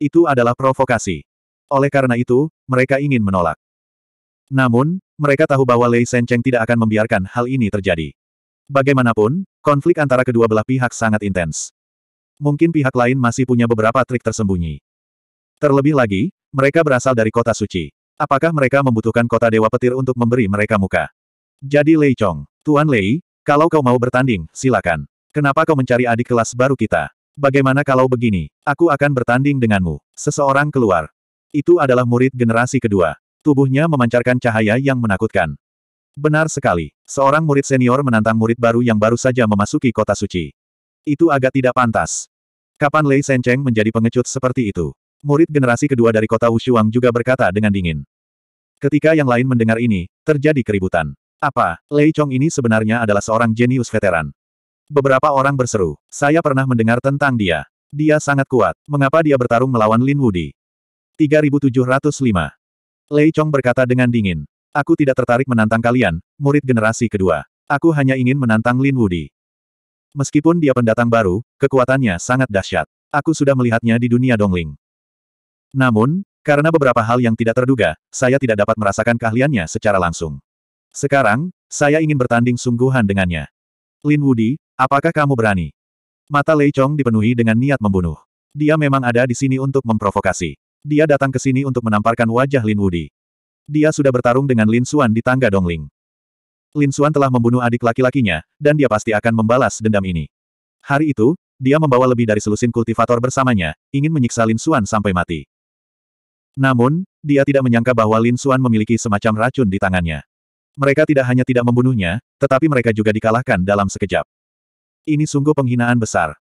Itu adalah provokasi. Oleh karena itu, mereka ingin menolak. Namun, mereka tahu bahwa Lei Sencheng tidak akan membiarkan hal ini terjadi. Bagaimanapun, konflik antara kedua belah pihak sangat intens. Mungkin pihak lain masih punya beberapa trik tersembunyi. Terlebih lagi, mereka berasal dari kota suci. Apakah mereka membutuhkan kota Dewa Petir untuk memberi mereka muka? Jadi Lei Chong, Tuan Lei, kalau kau mau bertanding, silakan. Kenapa kau mencari adik kelas baru kita? Bagaimana kalau begini? Aku akan bertanding denganmu. Seseorang keluar. Itu adalah murid generasi kedua. Tubuhnya memancarkan cahaya yang menakutkan. Benar sekali. Seorang murid senior menantang murid baru yang baru saja memasuki kota suci. Itu agak tidak pantas. Kapan Lei Sencheng menjadi pengecut seperti itu? Murid generasi kedua dari kota Wushuang juga berkata dengan dingin. Ketika yang lain mendengar ini, terjadi keributan. Apa, Lei Chong ini sebenarnya adalah seorang jenius veteran. Beberapa orang berseru, saya pernah mendengar tentang dia. Dia sangat kuat, mengapa dia bertarung melawan Lin Wudi? 3705. Lei Chong berkata dengan dingin, aku tidak tertarik menantang kalian, murid generasi kedua. Aku hanya ingin menantang Lin Wudi. Meskipun dia pendatang baru, kekuatannya sangat dahsyat. Aku sudah melihatnya di dunia Dongling. Namun, karena beberapa hal yang tidak terduga, saya tidak dapat merasakan keahliannya secara langsung. Sekarang, saya ingin bertanding sungguhan dengannya. Lin Wudi, apakah kamu berani? Mata Lei Chong dipenuhi dengan niat membunuh. Dia memang ada di sini untuk memprovokasi. Dia datang ke sini untuk menamparkan wajah Lin Wudi. Dia sudah bertarung dengan Lin Xuan di tangga Dongling. Lin Xuan telah membunuh adik laki-lakinya, dan dia pasti akan membalas dendam ini. Hari itu, dia membawa lebih dari selusin kultivator bersamanya, ingin menyiksa Lin Xuan sampai mati. Namun, dia tidak menyangka bahwa Lin Xuan memiliki semacam racun di tangannya. Mereka tidak hanya tidak membunuhnya, tetapi mereka juga dikalahkan dalam sekejap. Ini sungguh penghinaan besar.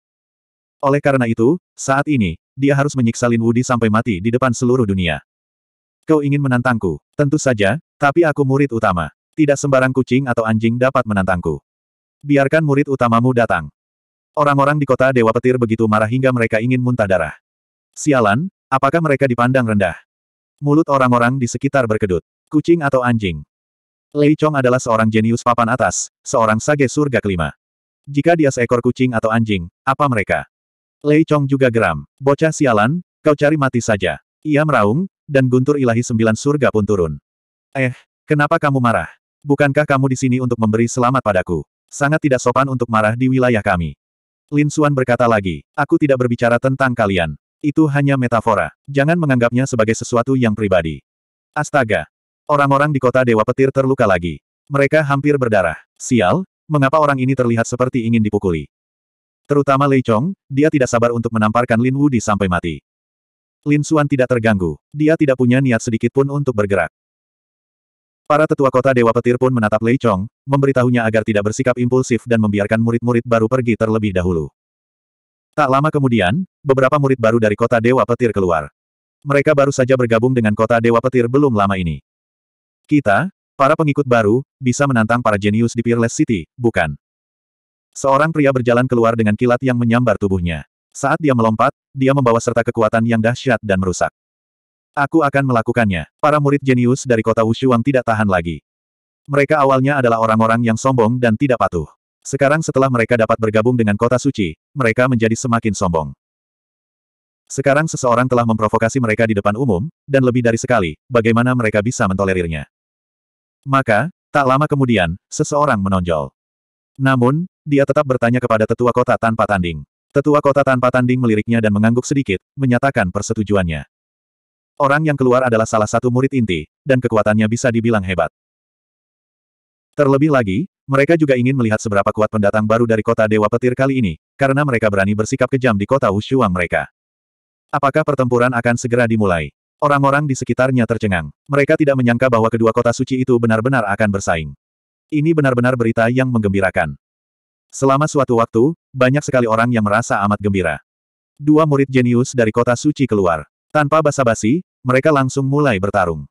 Oleh karena itu, saat ini, dia harus menyiksa Lin Wudi sampai mati di depan seluruh dunia. Kau ingin menantangku? Tentu saja, tapi aku murid utama. Tidak sembarang kucing atau anjing dapat menantangku. Biarkan murid utamamu datang. Orang-orang di kota Dewa Petir begitu marah hingga mereka ingin muntah darah. Sialan, apakah mereka dipandang rendah? Mulut orang-orang di sekitar berkedut. Kucing atau anjing? Lei Chong adalah seorang jenius papan atas, seorang sage surga kelima. Jika dia seekor kucing atau anjing, apa mereka? Lei Chong juga geram. Bocah sialan, kau cari mati saja. Ia meraung, dan guntur ilahi sembilan surga pun turun. Eh, kenapa kamu marah? Bukankah kamu di sini untuk memberi selamat padaku? Sangat tidak sopan untuk marah di wilayah kami. Lin Xuan berkata lagi, aku tidak berbicara tentang kalian. Itu hanya metafora. Jangan menganggapnya sebagai sesuatu yang pribadi. Astaga, Orang-orang di kota Dewa Petir terluka lagi. Mereka hampir berdarah. Sial, mengapa orang ini terlihat seperti ingin dipukuli? Terutama Lei Chong, dia tidak sabar untuk menamparkan Lin Wu di sampai mati. Lin Xuan tidak terganggu. Dia tidak punya niat sedikit pun untuk bergerak. Para tetua kota Dewa Petir pun menatap Lei Chong, memberitahunya agar tidak bersikap impulsif dan membiarkan murid-murid baru pergi terlebih dahulu. Tak lama kemudian, beberapa murid baru dari kota Dewa Petir keluar. Mereka baru saja bergabung dengan kota Dewa Petir belum lama ini. Kita, para pengikut baru, bisa menantang para jenius di Peerless City, bukan? Seorang pria berjalan keluar dengan kilat yang menyambar tubuhnya. Saat dia melompat, dia membawa serta kekuatan yang dahsyat dan merusak. Aku akan melakukannya. Para murid jenius dari kota Wushuang tidak tahan lagi. Mereka awalnya adalah orang-orang yang sombong dan tidak patuh. Sekarang setelah mereka dapat bergabung dengan kota suci, mereka menjadi semakin sombong. Sekarang seseorang telah memprovokasi mereka di depan umum, dan lebih dari sekali, bagaimana mereka bisa mentolerirnya. Maka, tak lama kemudian, seseorang menonjol. Namun, dia tetap bertanya kepada tetua kota tanpa tanding. Tetua kota tanpa tanding meliriknya dan mengangguk sedikit, menyatakan persetujuannya. Orang yang keluar adalah salah satu murid inti, dan kekuatannya bisa dibilang hebat. Terlebih lagi, mereka juga ingin melihat seberapa kuat pendatang baru dari kota Dewa Petir kali ini, karena mereka berani bersikap kejam di kota Wushuang mereka. Apakah pertempuran akan segera dimulai? Orang-orang di sekitarnya tercengang. Mereka tidak menyangka bahwa kedua kota suci itu benar-benar akan bersaing. Ini benar-benar berita yang menggembirakan. Selama suatu waktu, banyak sekali orang yang merasa amat gembira. Dua murid jenius dari kota suci keluar. Tanpa basa-basi, mereka langsung mulai bertarung.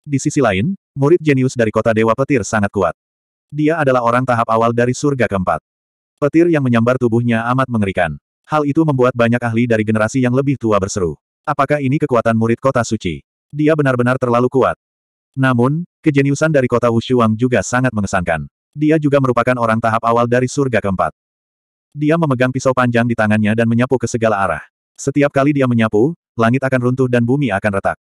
Di sisi lain, murid jenius dari kota Dewa Petir sangat kuat. Dia adalah orang tahap awal dari surga keempat. Petir yang menyambar tubuhnya amat mengerikan. Hal itu membuat banyak ahli dari generasi yang lebih tua berseru. Apakah ini kekuatan murid kota suci? Dia benar-benar terlalu kuat. Namun, kejeniusan dari kota Wushuang juga sangat mengesankan. Dia juga merupakan orang tahap awal dari surga keempat. Dia memegang pisau panjang di tangannya dan menyapu ke segala arah. Setiap kali dia menyapu, langit akan runtuh dan bumi akan retak.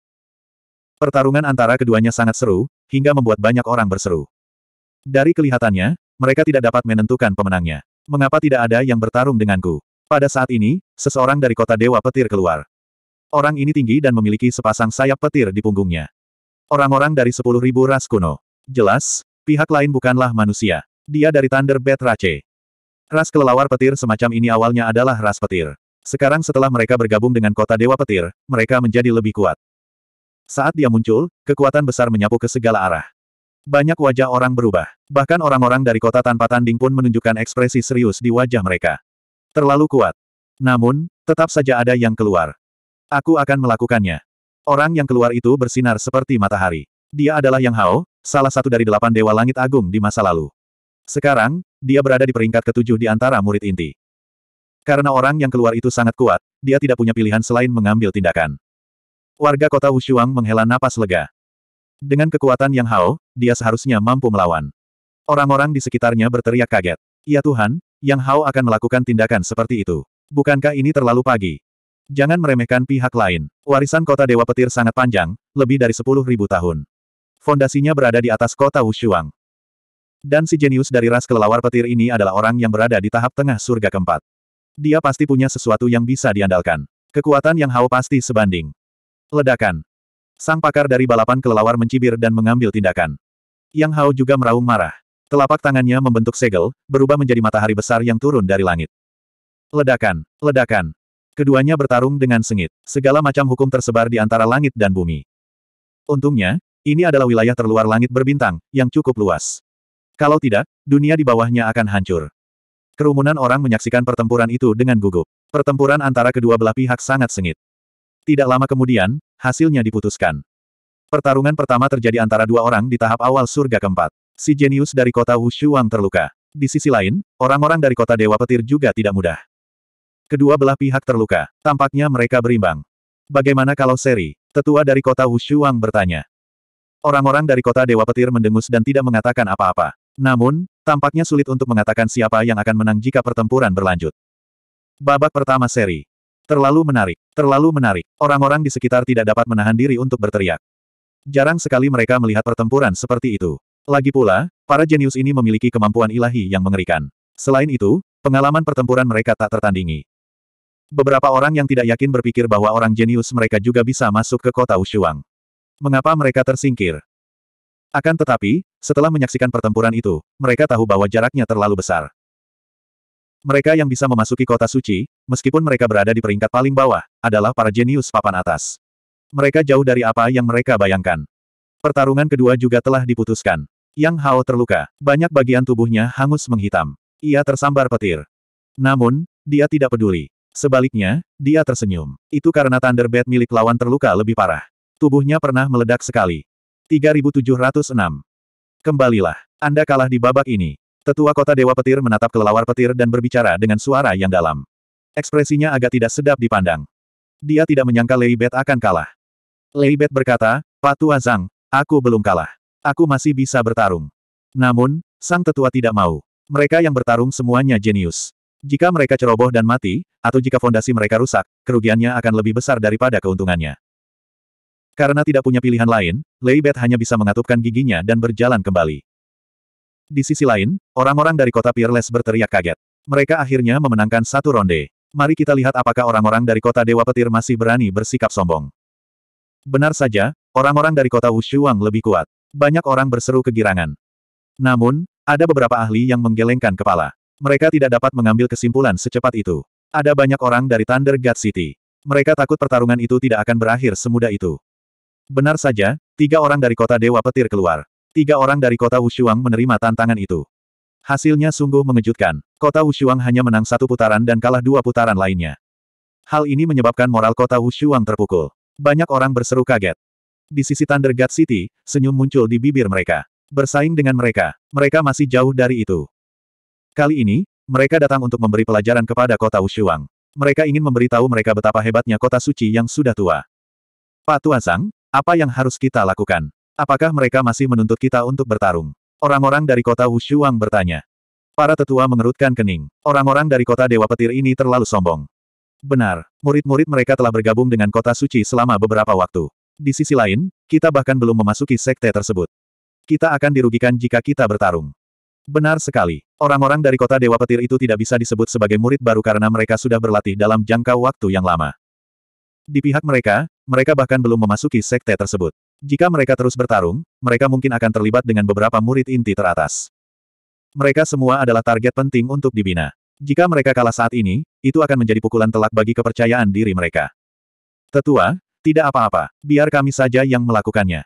Pertarungan antara keduanya sangat seru, hingga membuat banyak orang berseru. Dari kelihatannya, mereka tidak dapat menentukan pemenangnya. Mengapa tidak ada yang bertarung denganku? Pada saat ini, seseorang dari kota Dewa Petir keluar. Orang ini tinggi dan memiliki sepasang sayap petir di punggungnya. Orang-orang dari sepuluh ribu ras kuno. Jelas, pihak lain bukanlah manusia. Dia dari Thunder Bat Rache. Ras kelelawar petir semacam ini awalnya adalah ras petir. Sekarang setelah mereka bergabung dengan kota Dewa Petir, mereka menjadi lebih kuat. Saat dia muncul, kekuatan besar menyapu ke segala arah. Banyak wajah orang berubah. Bahkan orang-orang dari kota tanpa tanding pun menunjukkan ekspresi serius di wajah mereka. Terlalu kuat. Namun, tetap saja ada yang keluar. Aku akan melakukannya. Orang yang keluar itu bersinar seperti matahari. Dia adalah Yang Hao, salah satu dari delapan dewa langit agung di masa lalu. Sekarang, dia berada di peringkat ketujuh di antara murid inti. Karena orang yang keluar itu sangat kuat, dia tidak punya pilihan selain mengambil tindakan. Warga kota Wushuang menghela napas lega. Dengan kekuatan Yang Hao, dia seharusnya mampu melawan. Orang-orang di sekitarnya berteriak kaget. Ya Tuhan, Yang Hao akan melakukan tindakan seperti itu. Bukankah ini terlalu pagi? Jangan meremehkan pihak lain. Warisan kota Dewa Petir sangat panjang, lebih dari sepuluh ribu tahun. Fondasinya berada di atas kota Wushuang. Dan si jenius dari ras kelelawar petir ini adalah orang yang berada di tahap tengah surga keempat. Dia pasti punya sesuatu yang bisa diandalkan. Kekuatan yang Hao pasti sebanding. Ledakan. Sang pakar dari balapan kelelawar mencibir dan mengambil tindakan. Yang Hao juga meraung marah. Telapak tangannya membentuk segel, berubah menjadi matahari besar yang turun dari langit. Ledakan, ledakan, Keduanya bertarung dengan sengit. Segala macam hukum tersebar di antara langit dan bumi. Untungnya, ini adalah wilayah terluar langit berbintang, yang cukup luas. Kalau tidak, dunia di bawahnya akan hancur. Kerumunan orang menyaksikan pertempuran itu dengan gugup. Pertempuran antara kedua belah pihak sangat sengit. Tidak lama kemudian, hasilnya diputuskan. Pertarungan pertama terjadi antara dua orang di tahap awal surga keempat. Si jenius dari kota Wushuang terluka. Di sisi lain, orang-orang dari kota Dewa Petir juga tidak mudah. Kedua belah pihak terluka. Tampaknya mereka berimbang. Bagaimana kalau seri? Tetua dari kota Wushuang bertanya. Orang-orang dari kota Dewa Petir mendengus dan tidak mengatakan apa-apa. Namun, tampaknya sulit untuk mengatakan siapa yang akan menang jika pertempuran berlanjut. Babak pertama seri. Terlalu menarik, terlalu menarik. Orang-orang di sekitar tidak dapat menahan diri untuk berteriak. Jarang sekali mereka melihat pertempuran seperti itu. Lagi pula, para jenius ini memiliki kemampuan ilahi yang mengerikan. Selain itu, pengalaman pertempuran mereka tak tertandingi. Beberapa orang yang tidak yakin berpikir bahwa orang jenius mereka juga bisa masuk ke kota Ushuang. Mengapa mereka tersingkir? Akan tetapi, setelah menyaksikan pertempuran itu, mereka tahu bahwa jaraknya terlalu besar. Mereka yang bisa memasuki kota suci, meskipun mereka berada di peringkat paling bawah, adalah para jenius papan atas. Mereka jauh dari apa yang mereka bayangkan. Pertarungan kedua juga telah diputuskan. Yang Hao terluka, banyak bagian tubuhnya hangus menghitam. Ia tersambar petir. Namun, dia tidak peduli. Sebaliknya, dia tersenyum. Itu karena Thunderbird milik lawan terluka lebih parah. Tubuhnya pernah meledak sekali. 3706. Kembalilah. Anda kalah di babak ini. Tetua kota Dewa Petir menatap kelelawar petir dan berbicara dengan suara yang dalam. Ekspresinya agak tidak sedap dipandang. Dia tidak menyangka Leibet akan kalah. Leibet berkata, Tua Zhang, aku belum kalah. Aku masih bisa bertarung. Namun, sang tetua tidak mau. Mereka yang bertarung semuanya jenius. Jika mereka ceroboh dan mati, atau jika fondasi mereka rusak, kerugiannya akan lebih besar daripada keuntungannya. Karena tidak punya pilihan lain, Lei Bet hanya bisa mengatupkan giginya dan berjalan kembali. Di sisi lain, orang-orang dari kota Peerless berteriak kaget. Mereka akhirnya memenangkan satu ronde. Mari kita lihat apakah orang-orang dari kota Dewa Petir masih berani bersikap sombong. Benar saja, orang-orang dari kota Wushuang lebih kuat. Banyak orang berseru kegirangan. Namun, ada beberapa ahli yang menggelengkan kepala. Mereka tidak dapat mengambil kesimpulan secepat itu. Ada banyak orang dari Thunder God City. Mereka takut pertarungan itu tidak akan berakhir semudah itu. Benar saja, tiga orang dari kota Dewa Petir keluar. Tiga orang dari kota Wushuang menerima tantangan itu. Hasilnya sungguh mengejutkan. Kota Wushuang hanya menang satu putaran dan kalah dua putaran lainnya. Hal ini menyebabkan moral kota Wushuang terpukul. Banyak orang berseru kaget. Di sisi Thunder God City, senyum muncul di bibir mereka. Bersaing dengan mereka, mereka masih jauh dari itu. Kali ini, mereka datang untuk memberi pelajaran kepada kota Wushuang. Mereka ingin memberitahu mereka betapa hebatnya kota suci yang sudah tua. Pak Tuazang, apa yang harus kita lakukan? Apakah mereka masih menuntut kita untuk bertarung? Orang-orang dari kota Wushuang bertanya. Para tetua mengerutkan kening. Orang-orang dari kota Dewa Petir ini terlalu sombong. Benar, murid-murid mereka telah bergabung dengan kota suci selama beberapa waktu. Di sisi lain, kita bahkan belum memasuki sekte tersebut. Kita akan dirugikan jika kita bertarung. Benar sekali. Orang-orang dari kota Dewa Petir itu tidak bisa disebut sebagai murid baru karena mereka sudah berlatih dalam jangka waktu yang lama. Di pihak mereka, mereka bahkan belum memasuki sekte tersebut. Jika mereka terus bertarung, mereka mungkin akan terlibat dengan beberapa murid inti teratas. Mereka semua adalah target penting untuk dibina. Jika mereka kalah saat ini, itu akan menjadi pukulan telak bagi kepercayaan diri mereka. Tetua, tidak apa-apa, biar kami saja yang melakukannya.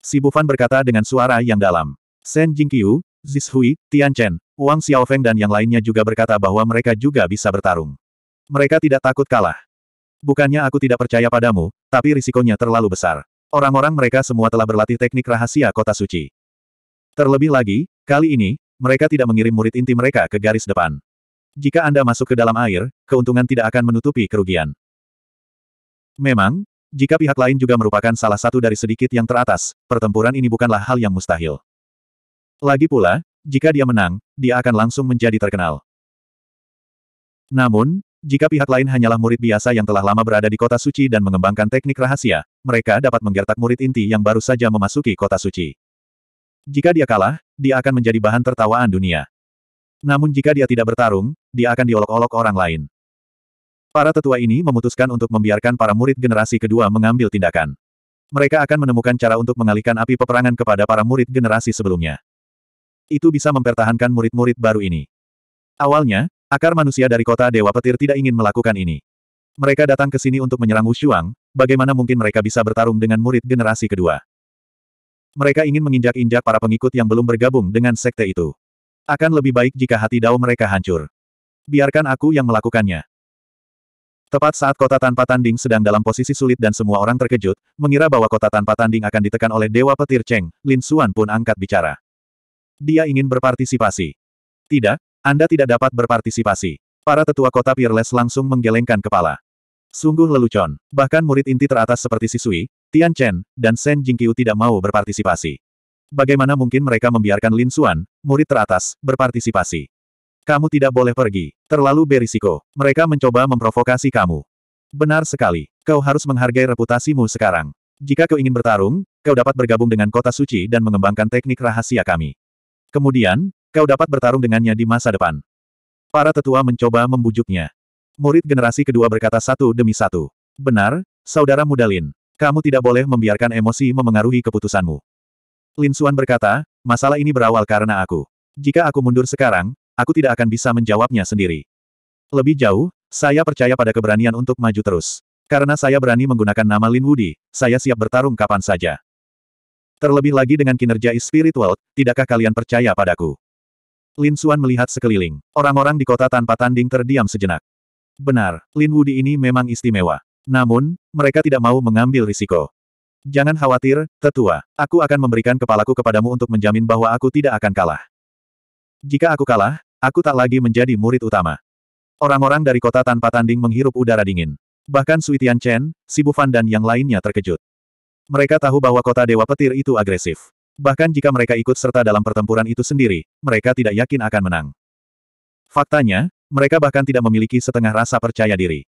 Si Bufan berkata dengan suara yang dalam. Sen Jingqiu, Zishui, Tian Chen, Wang Xiaofeng dan yang lainnya juga berkata bahwa mereka juga bisa bertarung. Mereka tidak takut kalah. Bukannya aku tidak percaya padamu, tapi risikonya terlalu besar. Orang-orang mereka semua telah berlatih teknik rahasia kota suci. Terlebih lagi, kali ini, mereka tidak mengirim murid inti mereka ke garis depan. Jika Anda masuk ke dalam air, keuntungan tidak akan menutupi kerugian. Memang, jika pihak lain juga merupakan salah satu dari sedikit yang teratas, pertempuran ini bukanlah hal yang mustahil. Lagi pula, jika dia menang, dia akan langsung menjadi terkenal. Namun, jika pihak lain hanyalah murid biasa yang telah lama berada di kota suci dan mengembangkan teknik rahasia, mereka dapat menggertak murid inti yang baru saja memasuki kota suci. Jika dia kalah, dia akan menjadi bahan tertawaan dunia. Namun jika dia tidak bertarung, dia akan diolok-olok orang lain. Para tetua ini memutuskan untuk membiarkan para murid generasi kedua mengambil tindakan. Mereka akan menemukan cara untuk mengalihkan api peperangan kepada para murid generasi sebelumnya itu bisa mempertahankan murid-murid baru ini. Awalnya, akar manusia dari kota Dewa Petir tidak ingin melakukan ini. Mereka datang ke sini untuk menyerang Wushuang, bagaimana mungkin mereka bisa bertarung dengan murid generasi kedua. Mereka ingin menginjak-injak para pengikut yang belum bergabung dengan sekte itu. Akan lebih baik jika hati dao mereka hancur. Biarkan aku yang melakukannya. Tepat saat kota tanpa tanding sedang dalam posisi sulit dan semua orang terkejut, mengira bahwa kota tanpa tanding akan ditekan oleh Dewa Petir Cheng, Lin Suan pun angkat bicara. Dia ingin berpartisipasi. Tidak, Anda tidak dapat berpartisipasi. Para tetua kota Peerless langsung menggelengkan kepala. Sungguh lelucon. Bahkan murid inti teratas seperti Sisui, Tian Chen, dan Shen Jingqiu tidak mau berpartisipasi. Bagaimana mungkin mereka membiarkan Lin Xuan, murid teratas, berpartisipasi? Kamu tidak boleh pergi. Terlalu berisiko. Mereka mencoba memprovokasi kamu. Benar sekali. Kau harus menghargai reputasimu sekarang. Jika kau ingin bertarung, kau dapat bergabung dengan kota suci dan mengembangkan teknik rahasia kami. Kemudian, kau dapat bertarung dengannya di masa depan. Para tetua mencoba membujuknya. Murid generasi kedua berkata satu demi satu. Benar, saudara muda Lin. Kamu tidak boleh membiarkan emosi memengaruhi keputusanmu. Lin Suan berkata, masalah ini berawal karena aku. Jika aku mundur sekarang, aku tidak akan bisa menjawabnya sendiri. Lebih jauh, saya percaya pada keberanian untuk maju terus. Karena saya berani menggunakan nama Lin Wudi, saya siap bertarung kapan saja. Terlebih lagi dengan kinerja spiritual, tidakkah kalian percaya padaku? Lin Xuan melihat sekeliling. Orang-orang di kota tanpa tanding terdiam sejenak. Benar, Lin Wudi ini memang istimewa. Namun, mereka tidak mau mengambil risiko. Jangan khawatir, tetua. Aku akan memberikan kepalaku kepadamu untuk menjamin bahwa aku tidak akan kalah. Jika aku kalah, aku tak lagi menjadi murid utama. Orang-orang dari kota tanpa tanding menghirup udara dingin. Bahkan Sui Tian Chen, Sibu Fan dan yang lainnya terkejut. Mereka tahu bahwa kota Dewa Petir itu agresif. Bahkan jika mereka ikut serta dalam pertempuran itu sendiri, mereka tidak yakin akan menang. Faktanya, mereka bahkan tidak memiliki setengah rasa percaya diri.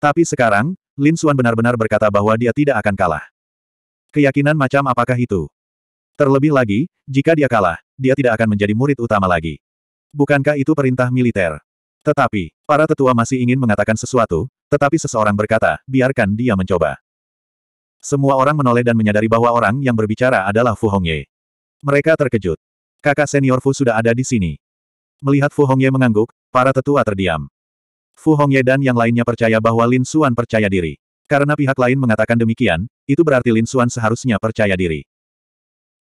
Tapi sekarang, Lin Xuan benar-benar berkata bahwa dia tidak akan kalah. Keyakinan macam apakah itu? Terlebih lagi, jika dia kalah, dia tidak akan menjadi murid utama lagi. Bukankah itu perintah militer? Tetapi, para tetua masih ingin mengatakan sesuatu, tetapi seseorang berkata, biarkan dia mencoba. Semua orang menoleh dan menyadari bahwa orang yang berbicara adalah Fu Hongye. Mereka terkejut. Kakak senior Fu sudah ada di sini. Melihat Fu Hongye mengangguk, para tetua terdiam. Fu Hongye dan yang lainnya percaya bahwa Lin Suan percaya diri. Karena pihak lain mengatakan demikian, itu berarti Lin Suan seharusnya percaya diri.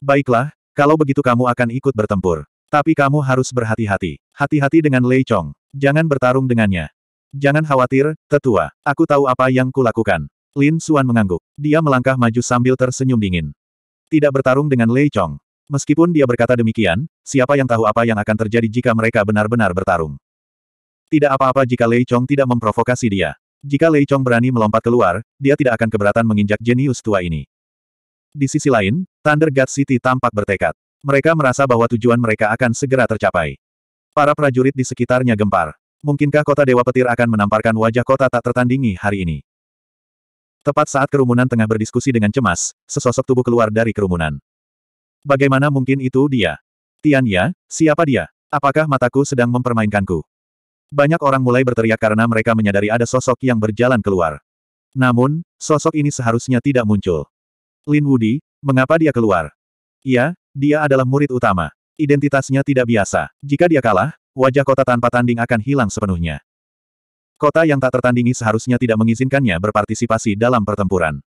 Baiklah, kalau begitu kamu akan ikut bertempur. Tapi kamu harus berhati-hati. Hati-hati dengan Lei Chong. Jangan bertarung dengannya. Jangan khawatir, tetua. Aku tahu apa yang kulakukan. Lin Suan mengangguk. Dia melangkah maju sambil tersenyum dingin. Tidak bertarung dengan Lei Chong. Meskipun dia berkata demikian, siapa yang tahu apa yang akan terjadi jika mereka benar-benar bertarung. Tidak apa-apa jika Lei Chong tidak memprovokasi dia. Jika Lei Chong berani melompat keluar, dia tidak akan keberatan menginjak jenius tua ini. Di sisi lain, Thunder God City tampak bertekad. Mereka merasa bahwa tujuan mereka akan segera tercapai. Para prajurit di sekitarnya gempar. Mungkinkah kota Dewa Petir akan menamparkan wajah kota tak tertandingi hari ini? Tepat saat kerumunan tengah berdiskusi dengan cemas, sesosok tubuh keluar dari kerumunan. Bagaimana mungkin itu dia? Tianya, siapa dia? Apakah mataku sedang mempermainkanku? Banyak orang mulai berteriak karena mereka menyadari ada sosok yang berjalan keluar. Namun, sosok ini seharusnya tidak muncul. Lin Wudi, mengapa dia keluar? Ya, dia adalah murid utama. Identitasnya tidak biasa. Jika dia kalah, wajah kota tanpa tanding akan hilang sepenuhnya. Kota yang tak tertandingi seharusnya tidak mengizinkannya berpartisipasi dalam pertempuran.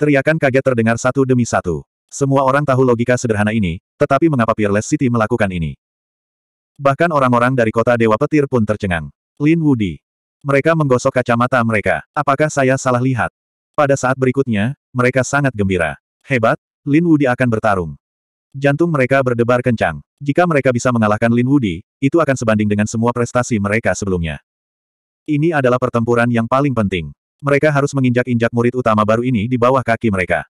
Teriakan kaget terdengar satu demi satu. Semua orang tahu logika sederhana ini, tetapi mengapa Peerless City melakukan ini? Bahkan orang-orang dari kota Dewa Petir pun tercengang. Lin Wudi. Mereka menggosok kacamata mereka. Apakah saya salah lihat? Pada saat berikutnya, mereka sangat gembira. Hebat, Lin Wudi akan bertarung. Jantung mereka berdebar kencang. Jika mereka bisa mengalahkan Lin Wudi, itu akan sebanding dengan semua prestasi mereka sebelumnya. Ini adalah pertempuran yang paling penting. Mereka harus menginjak-injak murid utama baru ini di bawah kaki mereka.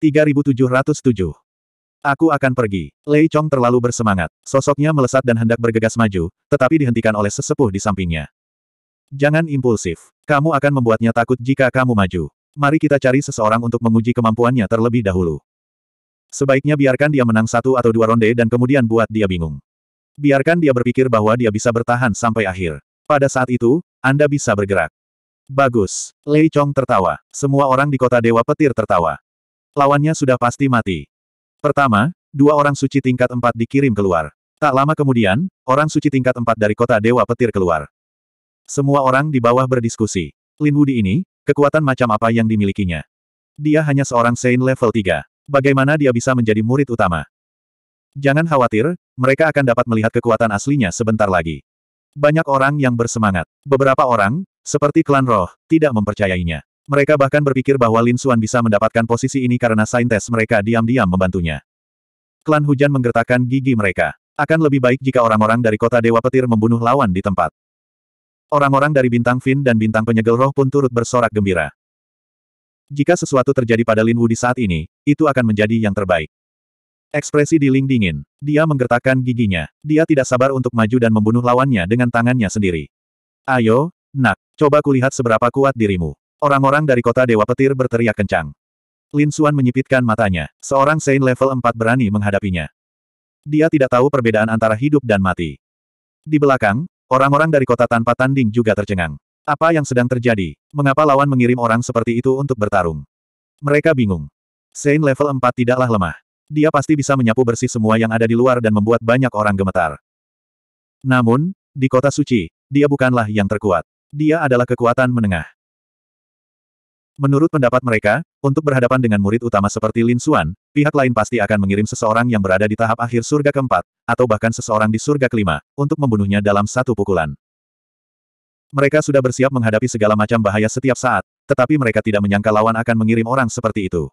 3707. Aku akan pergi. Lei Chong terlalu bersemangat. Sosoknya melesat dan hendak bergegas maju, tetapi dihentikan oleh sesepuh di sampingnya. Jangan impulsif. Kamu akan membuatnya takut jika kamu maju. Mari kita cari seseorang untuk menguji kemampuannya terlebih dahulu. Sebaiknya biarkan dia menang satu atau dua ronde dan kemudian buat dia bingung. Biarkan dia berpikir bahwa dia bisa bertahan sampai akhir. Pada saat itu, Anda bisa bergerak. Bagus. Lei Chong tertawa. Semua orang di kota Dewa Petir tertawa. Lawannya sudah pasti mati. Pertama, dua orang suci tingkat empat dikirim keluar. Tak lama kemudian, orang suci tingkat empat dari kota Dewa Petir keluar. Semua orang di bawah berdiskusi. Lin Wudi ini, kekuatan macam apa yang dimilikinya? Dia hanya seorang Saint level 3. Bagaimana dia bisa menjadi murid utama? Jangan khawatir, mereka akan dapat melihat kekuatan aslinya sebentar lagi. Banyak orang yang bersemangat. Beberapa orang, seperti klan roh, tidak mempercayainya. Mereka bahkan berpikir bahwa Lin Xuan bisa mendapatkan posisi ini karena saintes mereka diam-diam membantunya. Klan hujan menggertakkan gigi mereka. Akan lebih baik jika orang-orang dari kota Dewa Petir membunuh lawan di tempat. Orang-orang dari bintang Fin dan bintang penyegel roh pun turut bersorak gembira. Jika sesuatu terjadi pada Lin Wu di saat ini, itu akan menjadi yang terbaik. Ekspresi di Ling dingin. Dia menggertakkan giginya. Dia tidak sabar untuk maju dan membunuh lawannya dengan tangannya sendiri. Ayo, nak, coba kulihat seberapa kuat dirimu. Orang-orang dari kota Dewa Petir berteriak kencang. Lin Xuan menyipitkan matanya. Seorang Saint level 4 berani menghadapinya. Dia tidak tahu perbedaan antara hidup dan mati. Di belakang, orang-orang dari kota tanpa tanding juga tercengang. Apa yang sedang terjadi? Mengapa lawan mengirim orang seperti itu untuk bertarung? Mereka bingung. Saint level 4 tidaklah lemah. Dia pasti bisa menyapu bersih semua yang ada di luar dan membuat banyak orang gemetar. Namun, di kota suci, dia bukanlah yang terkuat. Dia adalah kekuatan menengah. Menurut pendapat mereka, untuk berhadapan dengan murid utama seperti Lin Xuan, pihak lain pasti akan mengirim seseorang yang berada di tahap akhir surga keempat, atau bahkan seseorang di surga kelima, untuk membunuhnya dalam satu pukulan. Mereka sudah bersiap menghadapi segala macam bahaya setiap saat, tetapi mereka tidak menyangka lawan akan mengirim orang seperti itu.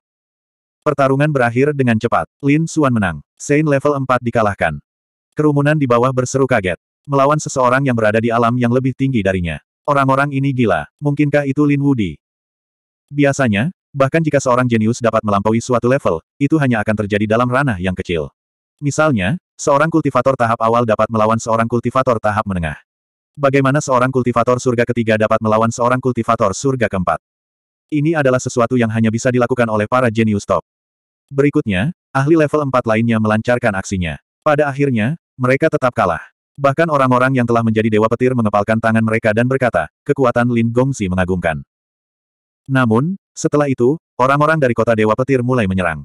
Pertarungan berakhir dengan cepat. Lin Suan menang. Sein level 4 dikalahkan. Kerumunan di bawah berseru kaget. Melawan seseorang yang berada di alam yang lebih tinggi darinya. Orang-orang ini gila. Mungkinkah itu Lin Wudi? Biasanya, bahkan jika seorang jenius dapat melampaui suatu level, itu hanya akan terjadi dalam ranah yang kecil. Misalnya, seorang kultivator tahap awal dapat melawan seorang kultivator tahap menengah. Bagaimana seorang kultivator surga ketiga dapat melawan seorang kultivator surga keempat? Ini adalah sesuatu yang hanya bisa dilakukan oleh para jenius top. Berikutnya, ahli level 4 lainnya melancarkan aksinya. Pada akhirnya, mereka tetap kalah. Bahkan orang-orang yang telah menjadi dewa petir mengepalkan tangan mereka dan berkata, kekuatan Lin Gongsi mengagumkan. Namun, setelah itu, orang-orang dari kota dewa petir mulai menyerang.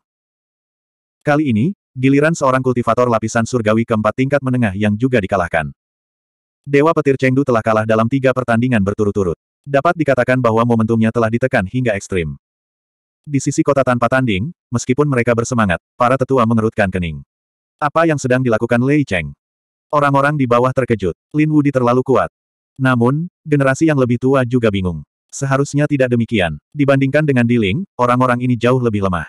Kali ini, giliran seorang kultivator lapisan surgawi keempat tingkat menengah yang juga dikalahkan. Dewa petir Chengdu telah kalah dalam tiga pertandingan berturut-turut. Dapat dikatakan bahwa momentumnya telah ditekan hingga ekstrim. Di sisi kota tanpa tanding, meskipun mereka bersemangat, para tetua mengerutkan kening. Apa yang sedang dilakukan Lei Cheng? Orang-orang di bawah terkejut, Lin Wudi terlalu kuat. Namun, generasi yang lebih tua juga bingung. Seharusnya tidak demikian. Dibandingkan dengan Di Ling, orang-orang ini jauh lebih lemah.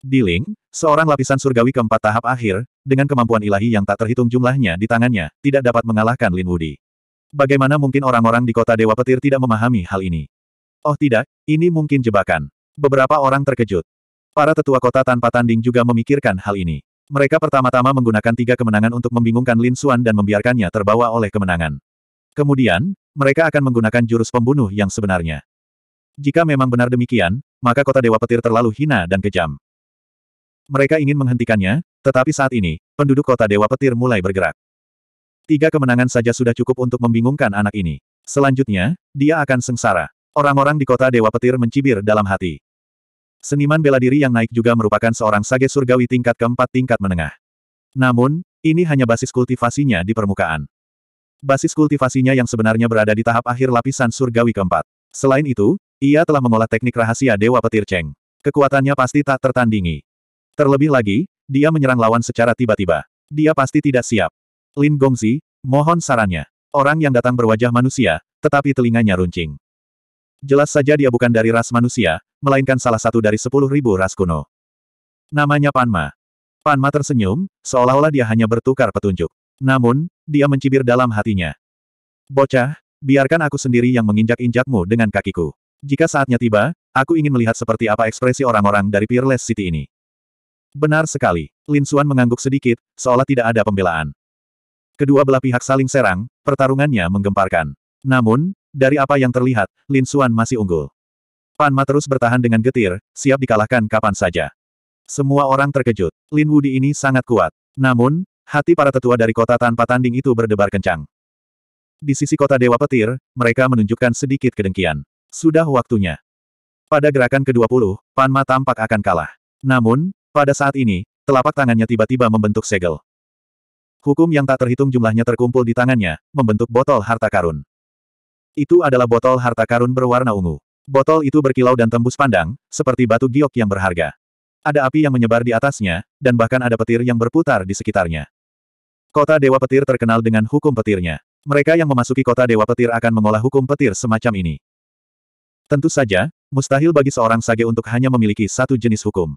Di Ling, seorang lapisan surgawi keempat tahap akhir, dengan kemampuan ilahi yang tak terhitung jumlahnya di tangannya, tidak dapat mengalahkan Lin Wudi. Bagaimana mungkin orang-orang di kota Dewa Petir tidak memahami hal ini? Oh tidak, ini mungkin jebakan. Beberapa orang terkejut. Para tetua kota tanpa tanding juga memikirkan hal ini. Mereka pertama-tama menggunakan tiga kemenangan untuk membingungkan Lin Xuan dan membiarkannya terbawa oleh kemenangan. Kemudian, mereka akan menggunakan jurus pembunuh yang sebenarnya. Jika memang benar demikian, maka kota Dewa Petir terlalu hina dan kejam. Mereka ingin menghentikannya, tetapi saat ini, penduduk kota Dewa Petir mulai bergerak. Tiga kemenangan saja sudah cukup untuk membingungkan anak ini. Selanjutnya, dia akan sengsara. Orang-orang di kota Dewa Petir mencibir dalam hati. Seniman bela diri yang naik juga merupakan seorang sage surgawi tingkat keempat tingkat menengah. Namun, ini hanya basis kultivasinya di permukaan. Basis kultivasinya yang sebenarnya berada di tahap akhir lapisan surgawi keempat. Selain itu, ia telah mengolah teknik rahasia Dewa Petir Cheng. Kekuatannya pasti tak tertandingi. Terlebih lagi, dia menyerang lawan secara tiba-tiba. Dia pasti tidak siap. Lin Gongzi, mohon sarannya. Orang yang datang berwajah manusia, tetapi telinganya runcing jelas saja dia bukan dari ras manusia, melainkan salah satu dari sepuluh ribu ras kuno. Namanya Panma. Panma tersenyum, seolah-olah dia hanya bertukar petunjuk. Namun, dia mencibir dalam hatinya. Bocah, biarkan aku sendiri yang menginjak-injakmu dengan kakiku. Jika saatnya tiba, aku ingin melihat seperti apa ekspresi orang-orang dari Peerless City ini. Benar sekali, Lin Xuan mengangguk sedikit, seolah tidak ada pembelaan. Kedua belah pihak saling serang, pertarungannya menggemparkan. Namun, dari apa yang terlihat, Lin Xuan masih unggul. Pan Ma terus bertahan dengan getir, siap dikalahkan kapan saja. Semua orang terkejut. Lin Wudi ini sangat kuat. Namun, hati para tetua dari kota tanpa tanding itu berdebar kencang. Di sisi kota Dewa Petir, mereka menunjukkan sedikit kedengkian. Sudah waktunya. Pada gerakan ke-20, Panma tampak akan kalah. Namun, pada saat ini, telapak tangannya tiba-tiba membentuk segel. Hukum yang tak terhitung jumlahnya terkumpul di tangannya, membentuk botol harta karun. Itu adalah botol harta karun berwarna ungu. Botol itu berkilau dan tembus pandang, seperti batu giok yang berharga. Ada api yang menyebar di atasnya, dan bahkan ada petir yang berputar di sekitarnya. Kota Dewa Petir terkenal dengan hukum petirnya. Mereka yang memasuki kota Dewa Petir akan mengolah hukum petir semacam ini. Tentu saja, mustahil bagi seorang sage untuk hanya memiliki satu jenis hukum.